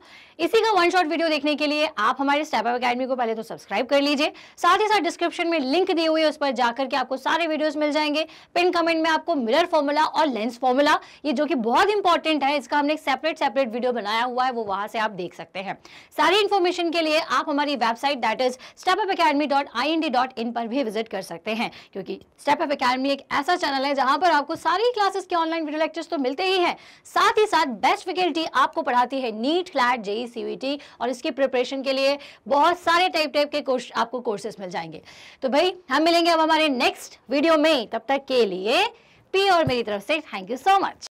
इसी का वन शॉट वीडियो देखने के लिए आप हमारे स्टेप अप अकेडमी को पहले तो सब्सक्राइब कर लीजिए साथ ही साथ डिस्क्रिप्शन में लिंक दी हुई है उस पर जाकर के आपको सारे वीडियोज मिल जाएंगे पिन कमेंट में आपको मिरर फॉर्मूला और लेंस फॉर्मूला ये जो कि बहुत इंपॉर्टेंट है इसका हमने एक सेपरेट सेपरेट वीडियो बनाया हुआ है वो वहां से आप देख सकते हैं सारी इन्फॉर्मेशन के लिए आप हमारी website that is step up academy dot I N academy पर भी विजिट कर सकते हैं क्योंकि स्टेप अप अकेडमी एक ऐसा चैनल है जहां पर आपको सारी क्लासेस के ऑनलाइन वीडियो लेक्चर्स तो मिलते ही हैं साथ ही साथ बेस्ट फैकल्टी आपको पढ़ाती है नीट क्लैट जेई सीवीटी और इसकी प्रिपरेशन के लिए बहुत सारे टाइप टाइप के कोर्स आपको कोर्सेस मिल जाएंगे तो भाई हम मिलेंगे अब हमारे नेक्स्ट वीडियो में तब तक के लिए पी और मेरी तरफ से थैंक यू सो मच